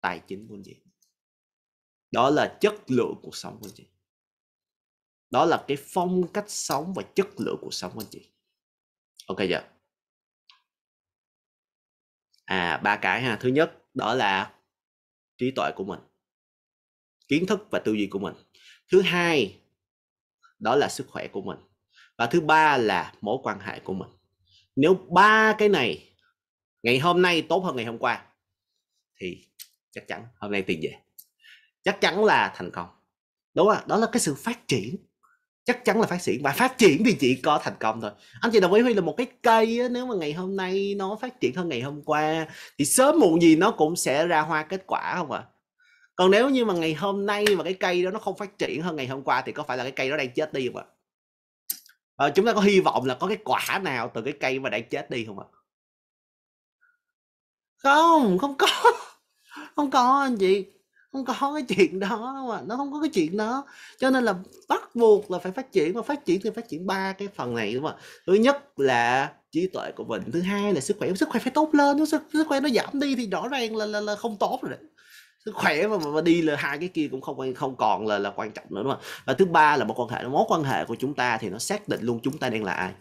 tài chính của anh chị đó là chất lượng cuộc sống của anh chị đó là cái phong cách sống và chất lượng cuộc sống của anh chị ok giờ à ba cái ha thứ nhất đó là trí tuệ của mình kiến thức và tư duy của mình thứ hai đó là sức khỏe của mình và thứ ba là mối quan hệ của mình nếu ba cái này ngày hôm nay tốt hơn ngày hôm qua thì chắc chắn hôm nay tiền về chắc chắn là thành công đúng không đó là cái sự phát triển chắc chắn là phát triển và phát triển thì chỉ có thành công thôi anh chị đồng ý huy là một cái cây á, nếu mà ngày hôm nay nó phát triển hơn ngày hôm qua thì sớm muộn gì nó cũng sẽ ra hoa kết quả không ạ à? còn nếu như mà ngày hôm nay mà cái cây đó nó không phát triển hơn ngày hôm qua thì có phải là cái cây đó đang chết đi không ạ à? Ờ, chúng ta có hy vọng là có cái quả nào từ cái cây mà đã chết đi không ạ? Không, không có. Không có anh chị. Không có cái chuyện đó đâu mà nó không có cái chuyện đó. Cho nên là bắt buộc là phải phát triển mà phát triển thì phát triển ba cái phần này đúng không ạ? Thứ nhất là trí tuệ của mình, thứ hai là sức khỏe, sức khỏe phải tốt lên, sức, sức khỏe nó giảm đi thì rõ ràng là là, là không tốt rồi đấy sức khỏe mà, mà đi là hai cái kia cũng không không còn là là quan trọng nữa đúng không và thứ ba là một quan hệ mối quan hệ của chúng ta thì nó xác định luôn chúng ta đang là ai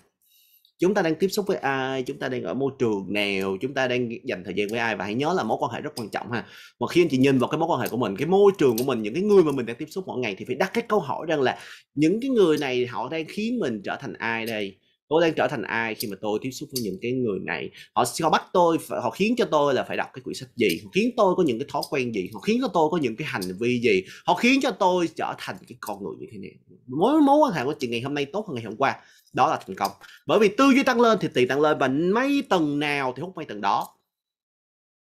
chúng ta đang tiếp xúc với ai chúng ta đang ở môi trường nào chúng ta đang dành thời gian với ai và hãy nhớ là mối quan hệ rất quan trọng ha mà khi anh chị nhìn vào cái mối quan hệ của mình cái môi trường của mình những cái người mà mình đang tiếp xúc mỗi ngày thì phải đặt cái câu hỏi rằng là những cái người này họ đang khiến mình trở thành ai đây tôi đang trở thành ai khi mà tôi tiếp xúc với những cái người này họ họ bắt tôi họ khiến cho tôi là phải đọc cái quyển sách gì họ khiến tôi có những cái thói quen gì họ khiến cho tôi có những cái hành vi gì họ khiến cho tôi trở thành cái con người như thế này mối mối quan hệ của chị ngày hôm nay tốt hơn ngày hôm qua đó là thành công bởi vì tư duy tăng lên thì tiền tăng lên và mấy tầng nào thì hút mấy tầng đó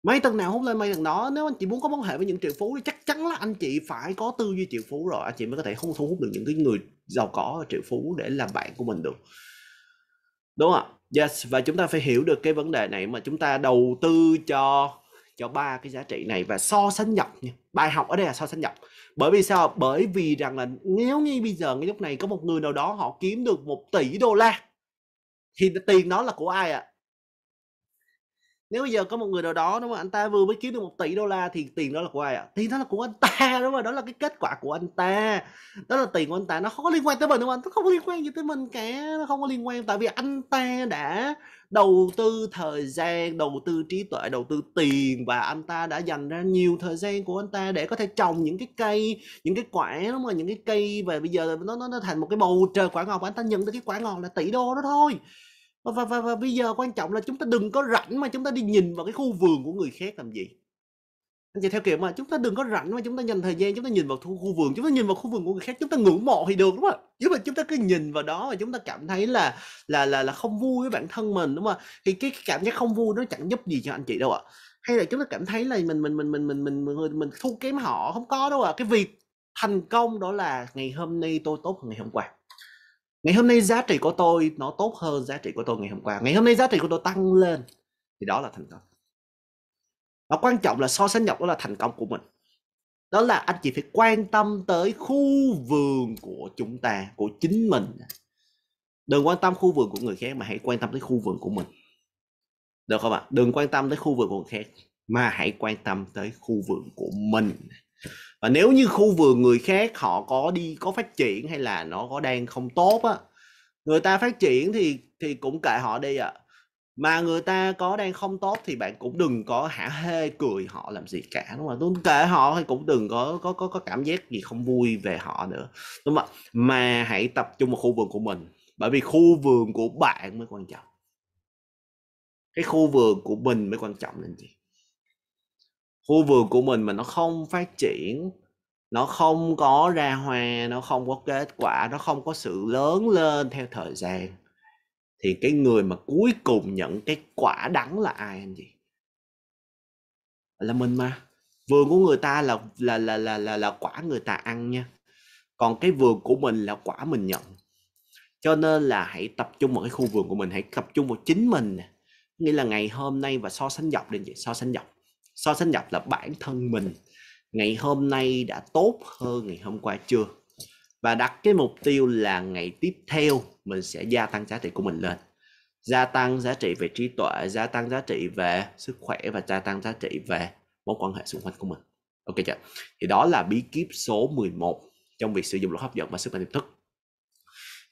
mấy tầng nào hút lên mấy tầng đó nếu anh chị muốn có mối hệ với những triệu phú thì chắc chắn là anh chị phải có tư duy triệu phú rồi anh chị mới có thể không thu hút được những cái người giàu có triệu phú để làm bạn của mình được đúng không ạ yes và chúng ta phải hiểu được cái vấn đề này mà chúng ta đầu tư cho cho ba cái giá trị này và so sánh nhập bài học ở đây là so sánh nhập bởi vì sao bởi vì rằng là nếu như bây giờ cái lúc này có một người nào đó họ kiếm được một tỷ đô la thì tiền đó là của ai ạ à? nếu bây giờ có một người nào đó đúng không anh ta vừa mới kiếm được một tỷ đô la thì tiền đó là của ai ạ à? tiền đó là của anh ta đúng không đó là cái kết quả của anh ta đó là tiền của anh ta nó không có liên quan tới mình đúng không nó không có liên quan gì tới mình cả nó không có liên quan tại vì anh ta đã đầu tư thời gian đầu tư trí tuệ đầu tư tiền và anh ta đã dành ra nhiều thời gian của anh ta để có thể trồng những cái cây những cái quả đúng không những cái cây và bây giờ nó nó, nó thành một cái bầu trời quả ngọt và anh ta nhận được cái quả ngọt là tỷ đô đó thôi và, và, và, và bây giờ quan trọng là chúng ta đừng có rảnh mà chúng ta đi nhìn vào cái khu vườn của người khác làm gì anh chị theo kiểu mà chúng ta đừng có rảnh mà chúng ta dành thời gian chúng ta nhìn vào khu, khu vườn chúng ta nhìn vào khu vườn của người khác chúng ta ngưỡng mộ thì được đúng không nhưng mà chúng ta cứ nhìn vào đó và chúng ta cảm thấy là là là là không vui với bản thân mình đúng không thì cái cảm giác không vui nó chẳng giúp gì cho anh chị đâu ạ à. hay là chúng ta cảm thấy là mình mình mình mình mình mình mình, mình thu kém họ không có đâu ạ à. cái việc thành công đó là ngày hôm nay tôi tốt hơn ngày hôm qua ngày hôm nay giá trị của tôi nó tốt hơn giá trị của tôi ngày hôm qua ngày hôm nay giá trị của tôi tăng lên thì đó là thành công và quan trọng là so sánh nhọc đó là thành công của mình đó là anh chị phải quan tâm tới khu vườn của chúng ta của chính mình đừng quan tâm khu vườn của người khác mà hãy quan tâm tới khu vườn của mình được không ạ đừng quan tâm tới khu vườn của người khác mà hãy quan tâm tới khu vườn của mình và nếu như khu vườn người khác họ có đi có phát triển hay là nó có đang không tốt á người ta phát triển thì thì cũng kệ họ đi ạ à. mà người ta có đang không tốt thì bạn cũng đừng có hả hê cười họ làm gì cả đúng không tôi kệ họ thì cũng đừng có có có có cảm giác gì không vui về họ nữa đúng không mà hãy tập trung vào khu vườn của mình bởi vì khu vườn của bạn mới quan trọng cái khu vườn của mình mới quan trọng lên gì khu vườn của mình mà nó không phát triển nó không có ra hoa nó không có kết quả nó không có sự lớn lên theo thời gian thì cái người mà cuối cùng nhận cái quả đắng là ai anh chị là mình mà vườn của người ta là là là là là, là quả người ta ăn nha còn cái vườn của mình là quả mình nhận cho nên là hãy tập trung vào cái khu vườn của mình hãy tập trung vào chính mình nghĩa là ngày hôm nay và so sánh dọc đi vậy so sánh dọc so sánh nhập là bản thân mình ngày hôm nay đã tốt hơn ngày hôm qua chưa và đặt cái mục tiêu là ngày tiếp theo mình sẽ gia tăng giá trị của mình lên gia tăng giá trị về trí tuệ gia tăng giá trị về sức khỏe và gia tăng giá trị về mối quan hệ xung quanh của mình ok chưa thì đó là bí kíp số 11 trong việc sử dụng luật hấp dẫn và sức mạnh tiềm thức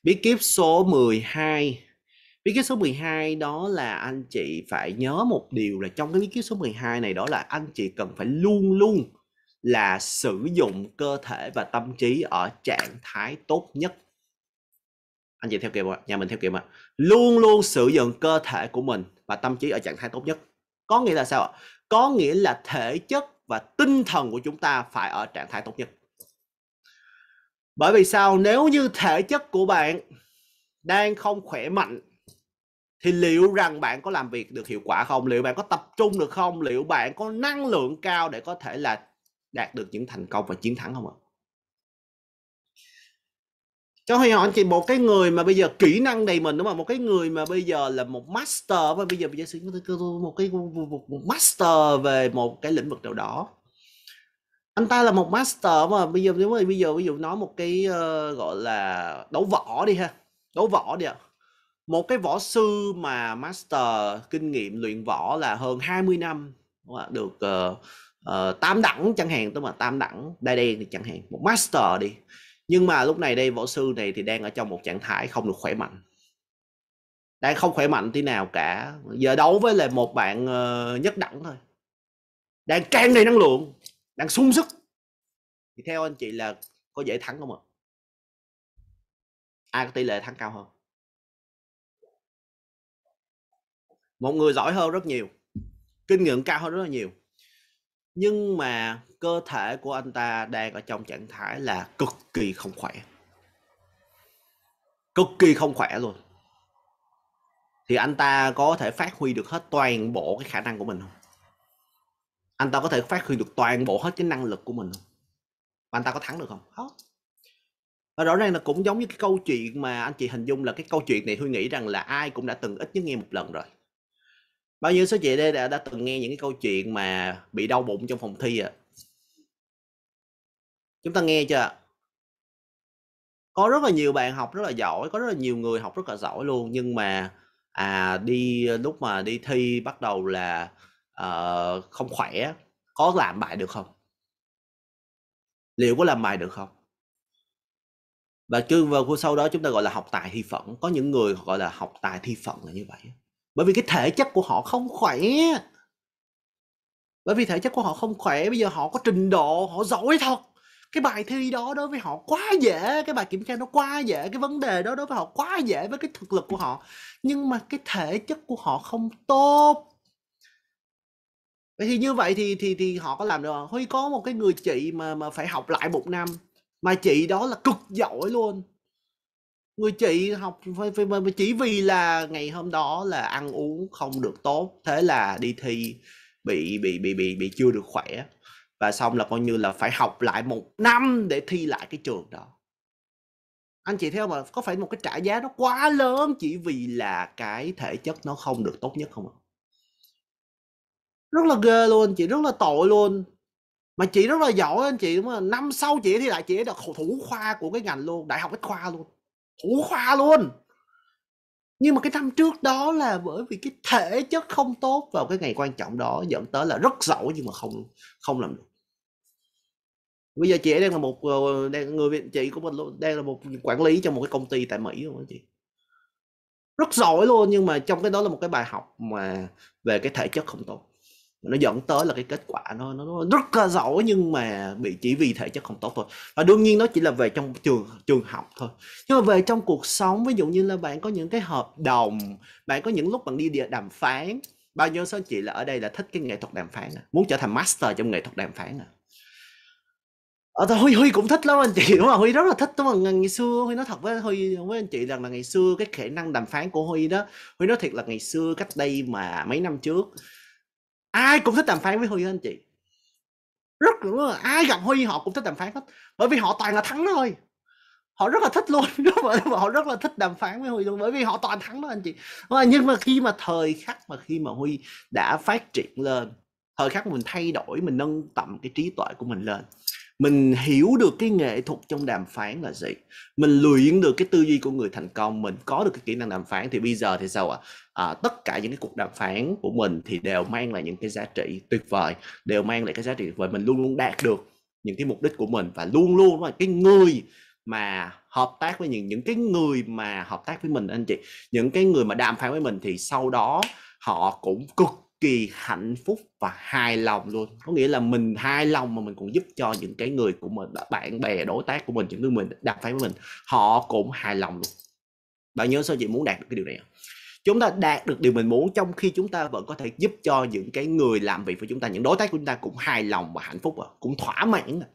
bí kíp số 12 Bí quyết số 12 đó là anh chị phải nhớ một điều là trong cái bí kíp số 12 này đó là anh chị cần phải luôn luôn là sử dụng cơ thể và tâm trí ở trạng thái tốt nhất. Anh chị theo kịp không? Nhà mình theo kịp ạ. Luôn luôn sử dụng cơ thể của mình và tâm trí ở trạng thái tốt nhất. Có nghĩa là sao ạ? Có nghĩa là thể chất và tinh thần của chúng ta phải ở trạng thái tốt nhất. Bởi vì sao? Nếu như thể chất của bạn đang không khỏe mạnh thì liệu rằng bạn có làm việc được hiệu quả không liệu bạn có tập trung được không liệu bạn có năng lượng cao để có thể là đạt được những thành công và chiến thắng không ạ cho hay hỏi chị một cái người mà bây giờ kỹ năng đầy mình đúng không một cái người mà bây giờ là một master và bây giờ bây giờ một cái một, một master về một cái lĩnh vực nào đó anh ta là một master mà bây giờ nếu mà bây giờ ví dụ nói một cái uh, gọi là đấu võ đi ha đấu võ đi ạ à một cái võ sư mà master kinh nghiệm luyện võ là hơn 20 năm được uh, ờ, uh, ờ, tam đẳng chẳng hạn tức là tam đẳng đai đen thì chẳng hạn một master đi nhưng mà lúc này đây võ sư này thì đang ở trong một trạng thái không được khỏe mạnh đang không khỏe mạnh tí nào cả giờ đấu với lại một bạn uh, nhất đẳng thôi đang tràn đầy năng lượng đang sung sức thì theo anh chị là có dễ thắng không ạ ai có tỷ lệ thắng cao hơn một người giỏi hơn rất nhiều kinh nghiệm cao hơn rất là nhiều nhưng mà cơ thể của anh ta đang ở trong trạng thái là cực kỳ không khỏe cực kỳ không khỏe luôn thì anh ta có thể phát huy được hết toàn bộ cái khả năng của mình không anh ta có thể phát huy được toàn bộ hết cái năng lực của mình không và anh ta có thắng được không không và rõ ràng là cũng giống như cái câu chuyện mà anh chị hình dung là cái câu chuyện này huy nghĩ rằng là ai cũng đã từng ít nhất nghe một lần rồi Bao nhiêu số chị đây đã, đã từng nghe những cái câu chuyện mà bị đau bụng trong phòng thi ạ? À? Chúng ta nghe chưa Có rất là nhiều bạn học rất là giỏi, có rất là nhiều người học rất là giỏi luôn nhưng mà à đi ờ, lúc mà đi thi bắt đầu là uh, không khỏe, có làm bài được không? Liệu có làm bài được không? và cứ vào sau đó chúng ta gọi là học tài thi phận có những người gọi là học tài thi phận là như vậy bởi vì cái thể chất của họ không khỏe bởi vì thể chất của họ không khỏe bây giờ họ có trình độ họ giỏi thật cái bài thi đó đối với họ quá dễ cái bài kiểm tra nó quá dễ cái vấn đề đó đối với họ quá dễ với cái thực lực của họ nhưng mà cái thể chất của họ không tốt vậy thì như vậy thì thì thì họ có làm được không huy có một cái người chị mà mà phải học lại một năm mà chị đó là cực giỏi luôn người chị học chỉ vì là ngày hôm đó là ăn uống không được tốt thế là đi thi bị bị bị bị bị chưa được khỏe và xong là coi như là phải học lại một năm để thi lại cái trường đó anh chị theo mà có phải một cái trả giá nó quá lớn chỉ vì là cái thể chất nó không được tốt nhất không ạ rất là ghê luôn chị rất là tội luôn mà chị rất là giỏi anh chị đúng không năm sau chị thì lại chị đã thủ khoa của cái ngành luôn đại học bách khoa luôn thủ khoa luôn nhưng mà cái năm trước đó là bởi vì cái thể chất không tốt vào cái ngày quan trọng đó dẫn tới là rất giỏi nhưng mà không không làm được bây giờ chị ấy đang là một ờ, đang người chị của mình luôn đang là một quản lý trong một cái công ty tại Mỹ luôn đó chị rất giỏi luôn nhưng mà trong cái đó là một cái bài học mà về cái thể chất không tốt nó dẫn tới là cái kết quả nó nó, nó rất là giỏi nhưng mà bị chỉ vì thể chất không tốt thôi và đương nhiên nó chỉ là về trong trường trường học thôi nhưng mà về trong cuộc sống ví dụ như là bạn có những cái hợp đồng bạn có những lúc bạn đi địa đàm phán bao nhiêu số chị là ở đây là thích cái nghệ thuật đàm phán à? muốn trở thành master trong nghệ thuật đàm phán à ở ờ, thôi huy huy cũng thích lắm anh chị đúng không huy rất là thích đúng không ngày xưa huy nói thật với huy với anh chị rằng là ngày xưa cái khả năng đàm phán của huy đó huy nói thiệt là ngày xưa cách đây mà mấy năm trước ai cũng thích đàm phán với huy anh chị rất là ai gặp huy họ cũng thích đàm phán hết bởi vì họ toàn là thắng thôi họ rất là thích luôn và họ rất là thích đàm phán với huy luôn bởi vì họ toàn thắng đó anh chị ờ, nhưng mà khi mà thời khắc mà khi mà huy đã phát triển lên thời khắc mình thay đổi mình nâng tầm cái trí tuệ của mình lên mình hiểu được cái nghệ thuật trong đàm phán là gì mình luyện được cái tư duy của người thành công mình có được cái kỹ năng đàm phán thì bây giờ thì sao ạ à? tất cả những cái cuộc đàm phán của mình thì đều mang lại những cái giá trị tuyệt vời đều mang lại cái giá trị tuyệt vời mình luôn luôn đạt được những cái mục đích của mình và luôn luôn là cái người mà hợp tác với những những cái người mà hợp tác với mình anh chị những cái người mà đàm phán với mình thì sau đó họ cũng cực kỳ hạnh phúc và hài lòng luôn có nghĩa là mình hài lòng mà mình cũng giúp cho những cái người của mình bạn bè đối tác của mình những người mình đặt phải với mình họ cũng hài lòng luôn bạn nhớ sao chị muốn đạt được cái điều này không? chúng ta đạt được điều mình muốn trong khi chúng ta vẫn có thể giúp cho những cái người làm việc với chúng ta những đối tác của chúng ta cũng hài lòng và hạnh phúc à, cũng thỏa mãn à.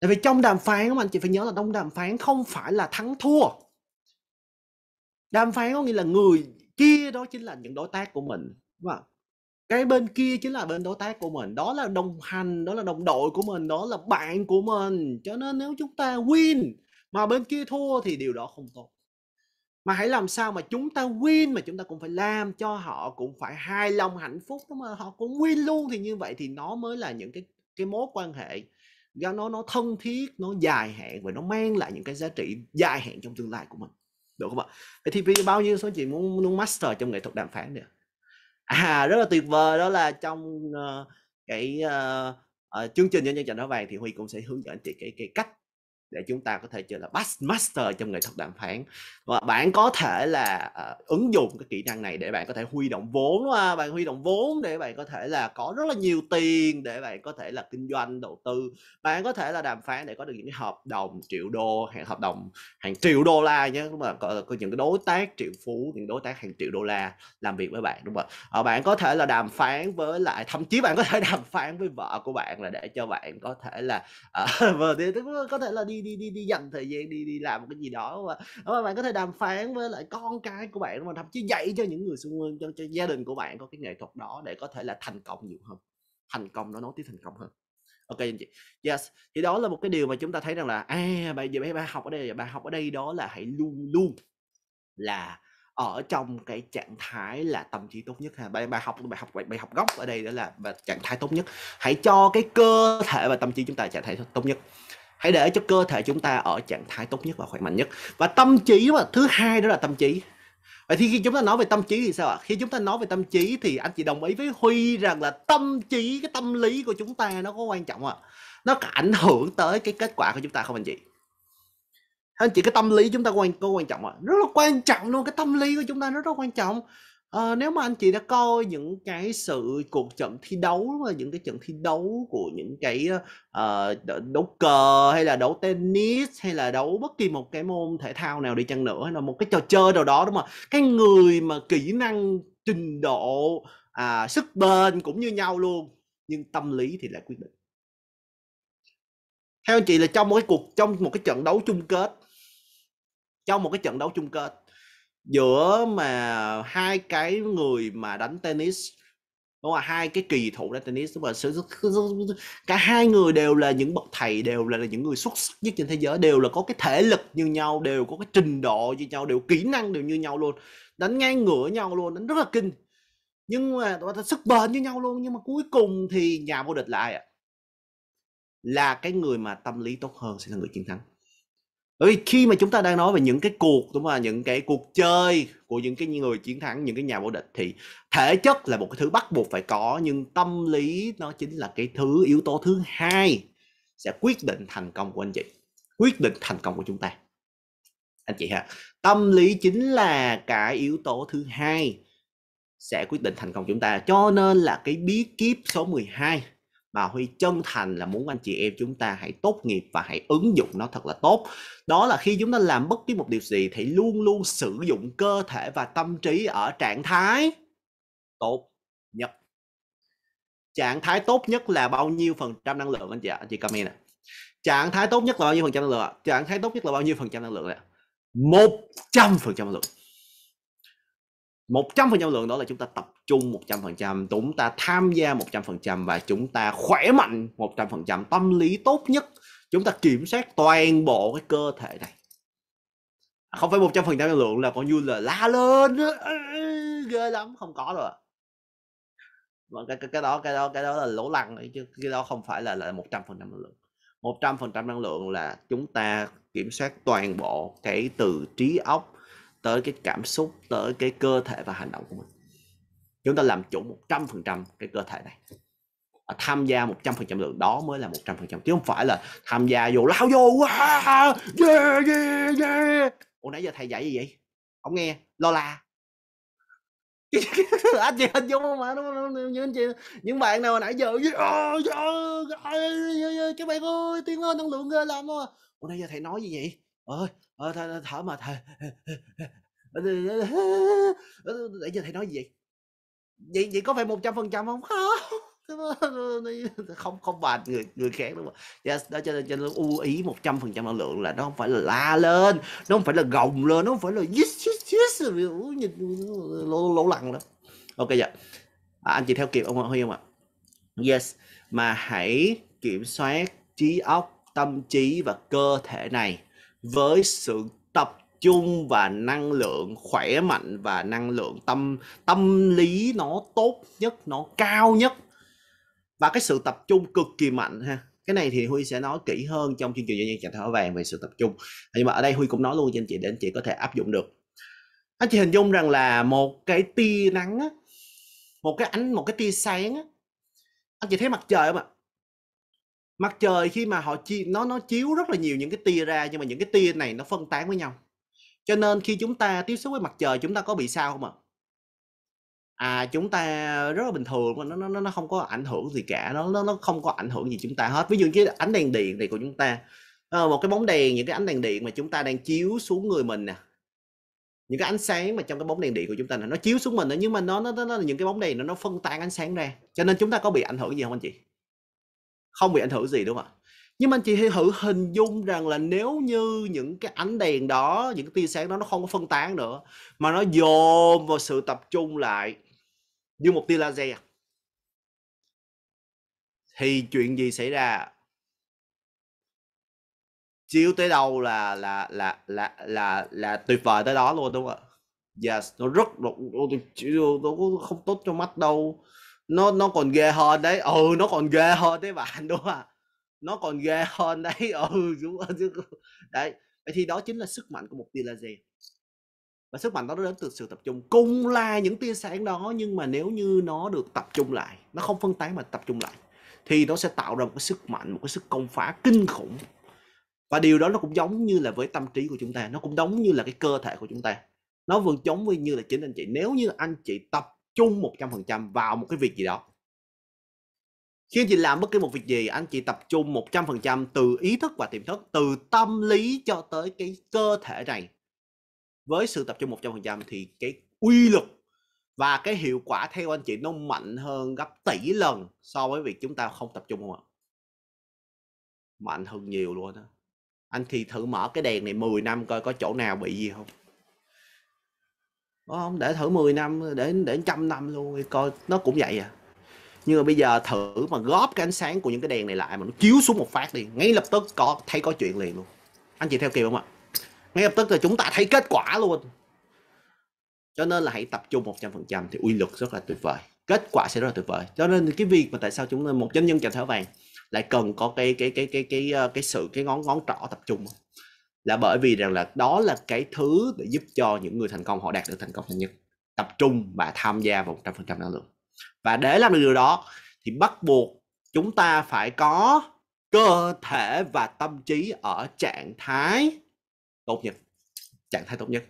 tại vì trong đàm phán mà anh chị phải nhớ là trong đàm phán không phải là thắng thua đàm phán có nghĩa là người kia đó chính là những đối tác của mình Vâng. Cái bên kia chính là bên đối tác của mình, đó là đồng hành, đó là đồng đội của mình, đó là bạn của mình. Cho nên nếu chúng ta win mà bên kia thua thì điều đó không tốt. Mà hãy làm sao mà chúng ta win mà chúng ta cũng phải làm cho họ cũng phải hài lòng hạnh phúc đó mà họ cũng win luôn thì như vậy thì nó mới là những cái cái mối quan hệ do nó nó thân thiết, nó dài hạn và nó mang lại những cái giá trị dài hạn trong tương lai của mình. Được không ạ? Vậy thì vì bao nhiêu số chị muốn, muốn master trong nghệ thuật đàm phán nữa? à rất là tuyệt vời đó là trong uh, cái uh, uh, chương trình nhân dân trận áo vàng thì huy cũng sẽ hướng dẫn chị cái cái cách để chúng ta có thể chơi là master trong nghệ thuật đàm phán và bạn có thể là uh, ứng dụng cái kỹ năng này để bạn có thể huy động vốn đúng bạn huy động vốn để bạn có thể là có rất là nhiều tiền để bạn có thể là kinh doanh đầu tư bạn có thể là đàm phán để có được những cái hợp đồng triệu đô hàng hợp đồng hàng triệu đô la nhé đúng không có, có những cái đối tác triệu phú những đối tác hàng triệu đô la làm việc với bạn đúng không uh, bạn có thể là đàm phán với lại thậm chí bạn có thể đàm phán với vợ của bạn là để cho bạn có thể là uh, có thể là đi đi đi đi đi dành thời gian đi đi làm một cái gì đó mà, mà bạn có thể đàm phán với lại con cái của bạn mà thậm chí dạy cho những người xung quanh cho, cho gia đình của bạn có cái nghệ thuật đó để có thể là thành công nhiều hơn thành công nó nói tiếp thành công hơn ok anh chị yes thì đó là một cái điều mà chúng ta thấy rằng là à bây giờ bạn học ở đây bạn học ở đây đó là hãy luôn luôn là ở trong cái trạng thái là tâm trí tốt nhất ha bài bài học bài học bài, học gốc ở đây đó là trạng thái tốt nhất hãy cho cái cơ thể và tâm trí chúng ta trạng thái tốt nhất hãy để cho cơ thể chúng ta ở trạng thái tốt nhất và khỏe mạnh nhất và tâm trí mà thứ hai đó là tâm trí vậy thì khi chúng ta nói về tâm trí thì sao ạ khi chúng ta nói về tâm trí thì anh chị đồng ý với huy rằng là tâm trí cái tâm lý của chúng ta nó có quan trọng ạ à? nó có ảnh hưởng tới cái kết quả của chúng ta không anh chị anh chị cái tâm lý chúng ta quan có quan trọng ạ à? rất là quan trọng luôn cái tâm lý của chúng ta nó rất quan trọng Ờ, nếu mà anh chị đã coi những cái sự cuộc trận thi đấu và những cái trận thi đấu của những cái ờ, ờ đấu cờ hay là đấu tennis hay là đấu bất kỳ một cái môn thể thao nào đi chăng nữa hay là một cái trò chơi nào đó đúng không? ạ? Cái người mà kỹ năng trình độ à, sức bền cũng như nhau luôn nhưng tâm lý thì lại quyết định. Theo anh chị là trong một cái cuộc trong một cái trận đấu chung kết trong một cái trận đấu chung kết giữa mà hai cái người mà đánh tennis đúng là hai cái kỳ thủ đánh tennis đúng là cả hai người đều là những bậc thầy đều là, là những người xuất sắc nhất trên thế giới đều là có cái thể lực như nhau đều có cái trình độ như nhau đều kỹ năng đều như nhau luôn đánh ngang ngửa nhau luôn đánh rất là kinh nhưng mà sức bền như nhau luôn nhưng mà cuối cùng thì nhà vô địch là ai ạ là cái người mà tâm lý tốt hơn sẽ là người chiến thắng bởi vì khi mà chúng ta đang nói về những cái cuộc đúng không ạ những cái cuộc chơi của những cái người chiến thắng những cái nhà vô địch thì thể chất là một cái thứ bắt buộc phải có nhưng tâm lý nó chính là cái thứ yếu tố thứ hai sẽ quyết định thành công của anh chị quyết định thành công của chúng ta anh chị ha tâm lý chính là cái yếu tố thứ hai sẽ quyết định thành công chúng ta cho nên là cái bí kíp số 12 mà Huy chân thành là muốn anh chị em chúng ta hãy tốt nghiệp và hãy ứng dụng nó thật là tốt. Đó là khi chúng ta làm bất cứ một điều gì thì luôn luôn sử dụng cơ thể và tâm trí ở trạng thái tốt nhất. Trạng thái tốt nhất là bao nhiêu phần trăm năng lượng anh chị ạ? Anh chị comment ạ. Trạng thái tốt nhất là bao nhiêu phần trăm năng lượng? Trạng thái tốt nhất là bao nhiêu phần trăm năng lượng ạ? 100% năng lượng một trăm 100% năng lượng đó là chúng ta tập trung một trăm phần trăm, chúng ta tham gia một trăm phần trăm và chúng ta khỏe mạnh một trăm phần trăm, tâm lý tốt nhất. Chúng ta kiểm soát toàn bộ cái cơ thể này. À, không phải một trăm 100% năng lượng là coi như là la lên, ghê lắm, không có rồi. Mà cái, cái, cái đó cái đó cái đó là lỗ lăng ấy, chứ cái đó không phải là là một trăm phần trăm năng lượng. Một trăm phần trăm năng lượng là chúng ta kiểm soát toàn bộ cái từ trí óc tới cái cảm xúc tới cái cơ thể và hành động của mình chúng ta làm chủ 100% cái cơ thể này tham gia 100% lượng đó mới là 100% chứ không phải là tham gia vô lao vô wow, yeah, yeah, yeah. Ủa nãy giờ thầy dạy gì vậy? Không nghe, lo la anh chị hình dung mà đúng không như anh chị những bạn nào nãy giờ các bạn ơi tiếng ơi năng lượng ghê làm luôn à hôm nay giờ thầy nói gì vậy ôi ờ, thầy, thầy thở mà ờ, thầy nãy giờ thầy nói gì vậy vậy vậy có phải một trăm phần trăm không không không bạt người người khác đúng không yes, dạ, đó cho nên cho nên ưu ý một trăm phần trăm năng lượng là nó không phải là la lên nó không phải là gồng lên nó không phải là yes yes yes nhìn lỗ, lỗ lặng đó ok dạ à, anh chị theo kịp ông huy không ạ yes mà hãy kiểm soát trí óc tâm trí và cơ thể này với sự tập trung và năng lượng khỏe mạnh và năng lượng tâm tâm lý nó tốt nhất nó cao nhất và cái sự tập trung cực kỳ mạnh ha cái này thì huy sẽ nói kỹ hơn trong chương trình doanh nhân chặt thỏ vàng về sự tập trung nhưng mà ở đây huy cũng nói luôn cho anh chị để anh chị có thể áp dụng được anh chị hình dung rằng là một cái tia nắng á, một cái ánh một cái tia sáng á, anh chị thấy mặt trời không ạ mặt trời khi mà họ chi nó nó chiếu rất là nhiều những cái tia ra nhưng mà những cái tia này nó phân tán với nhau cho nên khi chúng ta tiếp xúc với mặt trời chúng ta có bị sao không ạ à chúng ta rất là bình thường mà nó nó nó không có ảnh hưởng gì cả nó nó nó không có ảnh hưởng gì chúng ta hết ví dụ như ánh đèn điện này của chúng ta ờ, một cái bóng đèn những cái ánh đèn điện mà chúng ta đang chiếu xuống người mình nè những cái ánh sáng mà trong cái bóng đèn điện của chúng ta nó chiếu xuống mình đó nhưng mà nó nó nó là những cái bóng đèn nó nó phân tán ánh sáng ra cho nên chúng ta có bị ảnh hưởng gì không anh chị không bị ảnh hưởng gì đúng không ạ nhưng mà anh chị hãy thử hình dung rằng là nếu như những cái ánh đèn đó những cái tia sáng đó nó không có phân tán nữa mà nó dồn vào sự tập trung lại như một tia laser thì chuyện gì xảy ra chiếu tới đâu là là là là là là tuyệt vời tới đó luôn đúng không ạ yes nó rất nó, nó, nó không tốt cho mắt đâu nó nó còn ghê hơn đấy ừ nó còn ghê hơn đấy bạn đúng không ạ nó còn ghê hơn đấy ừ đúng không? đấy vậy thì đó chính là sức mạnh của một tia laser và sức mạnh đó đến từ sự tập trung cùng là những tia sáng đó nhưng mà nếu như nó được tập trung lại nó không phân tán mà tập trung lại thì nó sẽ tạo ra một cái sức mạnh một cái sức công phá kinh khủng và điều đó nó cũng giống như là với tâm trí của chúng ta nó cũng giống như là cái cơ thể của chúng ta nó vẫn giống với như là chính anh chị nếu như anh chị tập chung 100% vào một cái việc gì đó khi anh chị làm bất cứ một việc gì anh chị tập trung 100% từ ý thức và tiềm thức từ tâm lý cho tới cái cơ thể này với sự tập trung 100% thì cái quy lực và cái hiệu quả theo anh chị nó mạnh hơn gấp tỷ lần so với việc chúng ta không tập trung không ạ mạnh hơn nhiều luôn đó anh thì thử mở cái đèn này 10 năm coi có chỗ nào bị gì không có không để thử 10 năm để để trăm năm luôn đi coi nó cũng vậy à nhưng mà bây giờ thử mà góp cái ánh sáng của những cái đèn này lại mà nó chiếu xuống một phát đi ngay lập tức có thấy có chuyện liền luôn anh chị theo kịp không ạ ngay lập tức là chúng ta thấy kết quả luôn cho nên là hãy tập trung 100% thì uy lực rất là tuyệt vời kết quả sẽ rất là tuyệt vời cho nên cái việc mà tại sao chúng ta một doanh nhân chạm thẻ vàng lại cần có cái cái cái cái cái cái, ờ, cái sự cái ngón ngón trỏ tập trung là bởi vì rằng là đó là cái thứ để giúp cho những người thành công họ đạt được thành công nhanh nhất tập trung và tham gia vào 100% năng lượng và để làm được điều đó thì bắt buộc chúng ta phải có cơ thể và tâm trí ở trạng thái tốt nhất trạng thái tốt nhất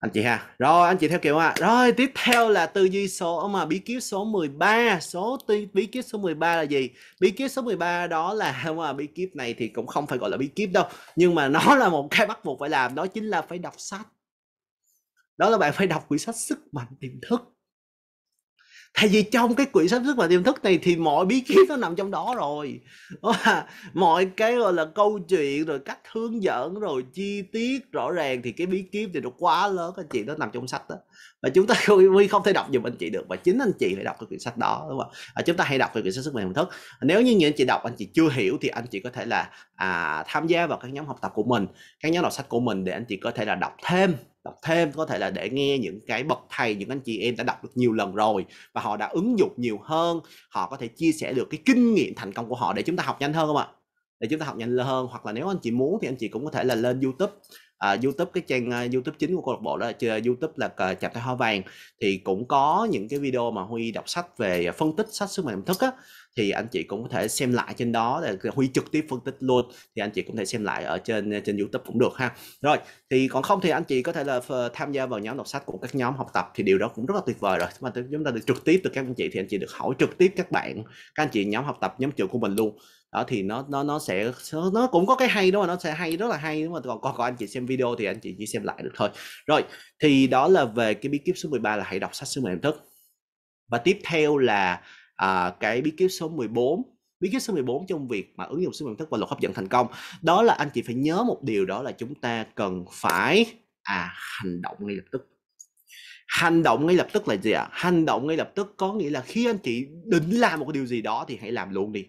anh chị ha rồi anh chị theo kiểu à rồi tiếp theo là tư duy số mà bí kíp số 13 số tư, bí kíp số 13 là gì bí kíp số 13 đó là mà bí kíp này thì cũng không phải gọi là bí kíp đâu nhưng mà nó là một cái bắt buộc phải làm đó chính là phải đọc sách đó là bạn phải đọc quyển sách sức mạnh tiềm thức tại vì trong cái quyển sắp xếp và tiềm thức này thì mọi bí kíp nó nằm trong đó rồi mọi cái gọi là câu chuyện rồi cách hướng dẫn rồi chi tiết rõ ràng thì cái bí kíp thì nó quá lớn anh chị nó nằm trong sách đó và chúng ta không, không thể đọc dùm anh chị được và chính anh chị phải đọc cái quyển sách đó đúng không ạ à, chúng ta hay đọc cái quyển sách sức mạnh tiềm thức nếu như, như anh chị đọc anh chị chưa hiểu thì anh chị có thể là à, tham gia vào các nhóm học tập của mình các nhóm đọc sách của mình để anh chị có thể là đọc thêm đọc thêm có thể là để nghe những cái bậc thầy những anh chị em đã đọc được nhiều lần rồi và họ đã ứng dụng nhiều hơn họ có thể chia sẻ được cái kinh nghiệm thành công của họ để chúng ta học nhanh hơn không ạ để chúng ta học nhanh hơn hoặc là nếu anh chị muốn thì anh chị cũng có thể là lên youtube à, YouTube cái trang uh, YouTube chính của câu lạc bộ đó là YouTube là uh, chạm tay hoa vàng thì cũng có những cái video mà Huy đọc sách về phân tích sách sức mạnh tâm thức á thì anh chị cũng có thể xem lại trên đó là Huy trực tiếp phân tích luôn thì anh chị cũng có thể xem lại ở trên ờ, trên YouTube cũng được ha rồi thì còn không thì anh chị có thể là tham gia vào nhóm đọc sách của các nhóm học tập thì điều đó cũng rất là tuyệt vời rồi mà chúng ta được trực tiếp từ các anh chị thì anh chị được hỏi trực tiếp các bạn các anh chị nhóm học tập nhóm trường của mình luôn đó thì nó nó nó sẽ nó cũng có cái hay đó mà nó sẽ hay rất là hay đúng mà còn còn, còn anh chị xem video thì anh chị chỉ xem lại được thôi rồi thì đó là về cái bí kíp số 13 là hãy đọc sách sứ mệnh thức và tiếp theo là à, cái bí kíp số 14 bí kíp số 14 trong việc mà ứng dụng sứ mệnh thức và luật hấp dẫn thành công đó là anh chị phải nhớ một điều đó là chúng ta cần phải à hành động ngay lập tức hành động ngay lập tức là gì ạ hành động ngay lập tức có nghĩa là khi anh chị định làm một điều gì đó thì hãy làm luôn đi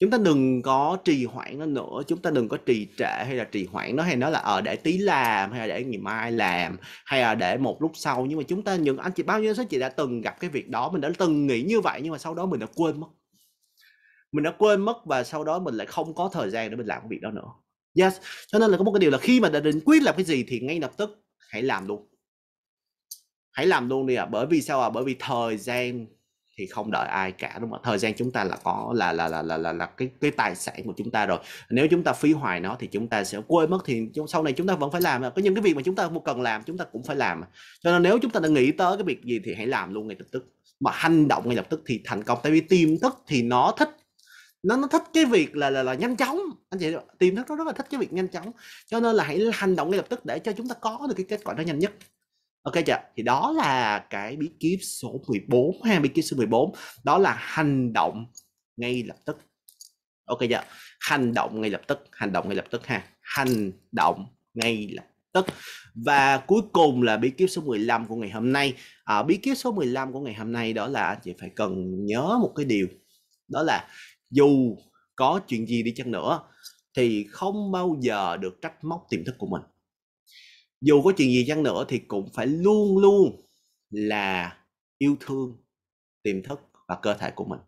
chúng ta đừng có trì hoãn nó nữa chúng ta đừng có trì trệ hay là trì hoãn nó hay nói là ở ờ, à, để tí làm hay là để ngày mai làm hay là để một lúc sau nhưng mà chúng ta những anh chị bao nhiêu số chị đã từng gặp cái việc đó mình đã từng nghĩ như vậy nhưng mà sau đó mình đã quên mất mình đã quên mất và sau đó mình lại không có thời gian để mình làm cái việc đó nữa yes cho nên là có một cái điều là khi mà đã định quyết làm cái gì thì ngay lập tức hãy làm luôn hãy làm luôn đi ạ à. bởi vì sao ạ à? bởi vì thời gian thì không đợi ai cả đúng không thời gian chúng ta là có là là là là là, là cái cái tài sản của chúng ta rồi nếu chúng ta phí hoài nó thì chúng ta sẽ quên mất thì sau này chúng ta vẫn phải làm có những cái việc mà chúng ta cần làm chúng ta cũng phải làm cho nên nếu chúng ta đã nghĩ tới cái việc gì thì hãy làm luôn ngay lập tức mà hành động ngay lập tức thì thành công tại vì tiềm thức thì nó thích nó nó thích cái việc là là, là nhanh chóng anh chị tiềm thức nó rất là thích cái việc nhanh chóng cho nên là hãy hành động ngay lập tức để cho chúng ta có được cái kết quả nó nhanh nhất Ok chưa? Thì đó là cái bí kíp số 14 ha, bí kíp số 14 đó là hành động ngay lập tức. Ok chưa? Hành động ngay lập tức, hành động ngay lập tức ha. Hành động ngay lập tức. Và cuối cùng là bí kíp số 15 của ngày hôm nay. À, bí kíp số 15 của ngày hôm nay đó là chị phải cần nhớ một cái điều đó là dù có chuyện gì đi chăng nữa thì không bao giờ được trách móc tiềm thức của mình dù có chuyện gì chăng nữa thì cũng phải luôn luôn là yêu thương tiềm thức và cơ thể của mình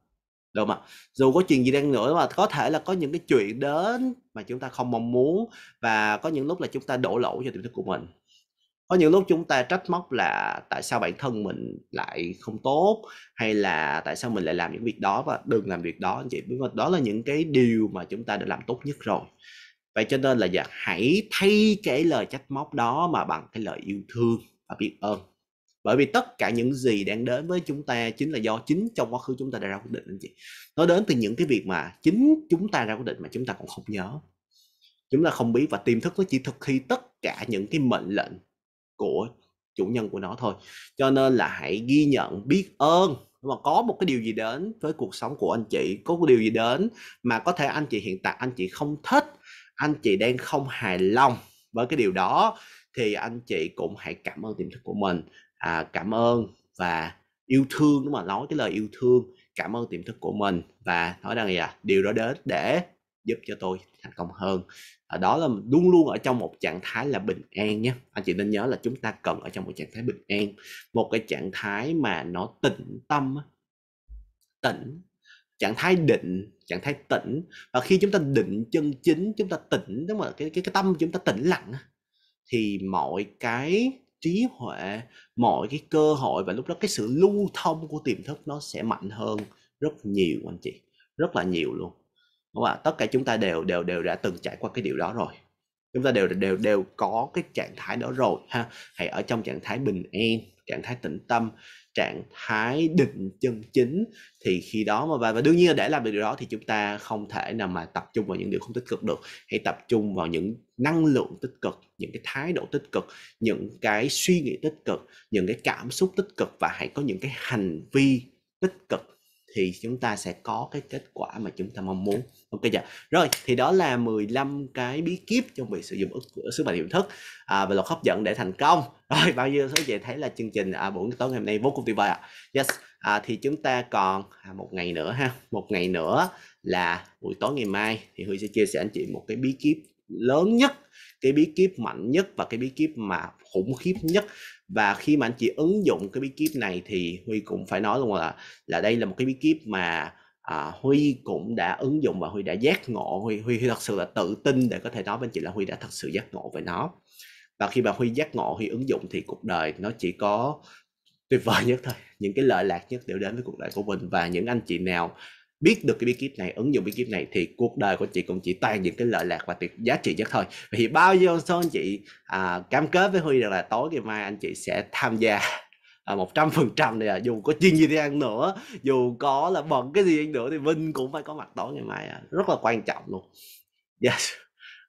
đúng không ạ dù có chuyện gì đang nữa mà có thể là có những cái chuyện đến mà chúng ta không mong muốn và có những lúc là chúng ta đổ lỗi cho tiềm thức của mình có những lúc chúng ta trách móc là tại sao bản thân mình lại không tốt hay là tại sao mình lại làm những việc đó và đừng làm việc đó anh chị đó là những cái điều mà chúng ta đã làm tốt nhất rồi vậy cho nên là giờ hãy thay cái lời trách móc đó mà bằng cái lời yêu thương và biết ơn bởi vì tất cả những gì đang đến với chúng ta chính là do chính trong quá khứ chúng ta đã ra quyết định anh chị nó đến từ những cái việc mà chính chúng ta ra quyết định mà chúng ta còn không nhớ chúng ta không biết và tiềm thức nó chỉ thực thi tất cả những cái mệnh lệnh của chủ nhân của nó thôi cho nên là hãy ghi nhận biết ơn mà có một cái điều gì đến với cuộc sống của anh chị có một điều gì đến mà có thể anh chị hiện tại anh chị không thích anh chị đang không hài lòng với cái điều đó thì anh chị cũng hãy cảm ơn tiềm thức của mình à, cảm ơn và yêu thương đúng mà nói cái lời yêu thương cảm ơn tiềm thức của mình và nói rằng là điều đó đến để giúp cho tôi thành công hơn ở à, đó là luôn luôn ở trong một trạng thái là bình an nhé anh chị nên nhớ là chúng ta cần ở trong một trạng thái bình an một cái trạng thái mà nó tĩnh tâm tĩnh trạng thái định trạng thái tĩnh và khi chúng ta định chân chính chúng ta tĩnh đúng không cái cái, cái tâm chúng ta tĩnh lặng thì mọi cái trí huệ mọi cái cơ hội và lúc đó cái sự lưu thông của tiềm thức nó sẽ mạnh hơn rất nhiều anh chị rất là nhiều luôn đúng không ạ tất cả chúng ta đều đều đều đã từng trải qua cái điều đó rồi chúng ta đều đều đều có cái trạng thái đó rồi ha hãy ở trong trạng thái bình an trạng thái tĩnh tâm trạng thái định chân chính thì khi đó mà và, và đương nhiên là để làm được điều đó thì chúng ta không thể nào mà tập trung vào những điều không tích cực được hãy tập trung vào những năng lượng tích cực những cái thái độ tích cực những cái suy nghĩ tích cực những cái cảm xúc tích cực và hãy có những cái hành vi tích cực thì chúng ta sẽ có cái kết quả mà chúng ta mong muốn ok chưa dạ. rồi thì đó là 15 cái bí kíp trong việc sử dụng ức sức mạnh tiềm thức à, và luật hấp dẫn để thành công rồi bao nhiêu số vậy thấy là chương trình à, buổi tối ngày hôm nay vô cùng tuyệt vời ạ à. yes à, thì chúng ta còn à, một ngày nữa ha một ngày nữa là buổi tối ngày mai thì huy sẽ chia sẻ anh chị một cái bí kíp lớn nhất cái bí kíp mạnh nhất và cái bí kíp mà khủng khiếp nhất và khi mà anh chị ứng dụng cái bí kíp này thì huy cũng phải nói luôn là là đây là một cái bí kíp mà à, huy cũng đã ứng dụng và huy đã giác ngộ huy huy thật sự là tự tin để có thể nói với anh chị là huy đã thật sự giác ngộ về nó và khi mà huy giác ngộ huy ứng dụng thì cuộc đời nó chỉ có tuyệt vời nhất thôi những cái lợi lạc nhất đều đến với cuộc đời của mình và những anh chị nào biết được cái bí kíp này ứng dụng bí kíp này thì cuộc đời của chị cũng chỉ toàn những cái lợi lạc và tuyệt giá trị nhất thôi vậy thì bao nhiêu số anh chị à, cam kết với huy rằng là tối ngày mai anh chị sẽ tham gia à, một trăm phần trăm này à dù có chuyên gì đi ăn nữa dù có là bận cái gì ăn nữa thì vinh cũng phải có mặt tối ngày mai à. rất là quan trọng luôn yes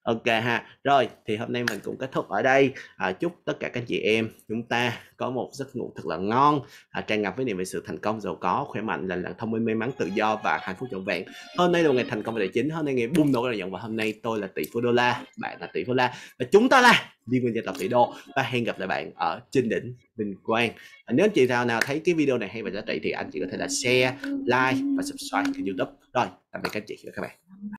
ok ha rồi thì hôm nay mình cũng kết thúc ở đây à, chúc tất cả các anh chị em chúng ta có một giấc ngủ thật là ngon à, tràn ngập với niềm về sự thành công giàu có khỏe mạnh lành lặn thông minh may mắn tự do và hạnh phúc trọn vẹn hôm nay là một ngày thành công và tài chính hôm nay ngày bùng nổ lợi nhuận và hôm nay tôi là tỷ phú đô la bạn là tỷ phú la và chúng ta là liên minh gia tộc tỷ đô và hẹn gặp lại bạn ở trên đỉnh Vinh Quang à, nếu anh chị nào nào thấy cái video này hay và giá trị thì anh chị có thể là share like và subscribe kênh youtube rồi tạm biệt các chị và các bạn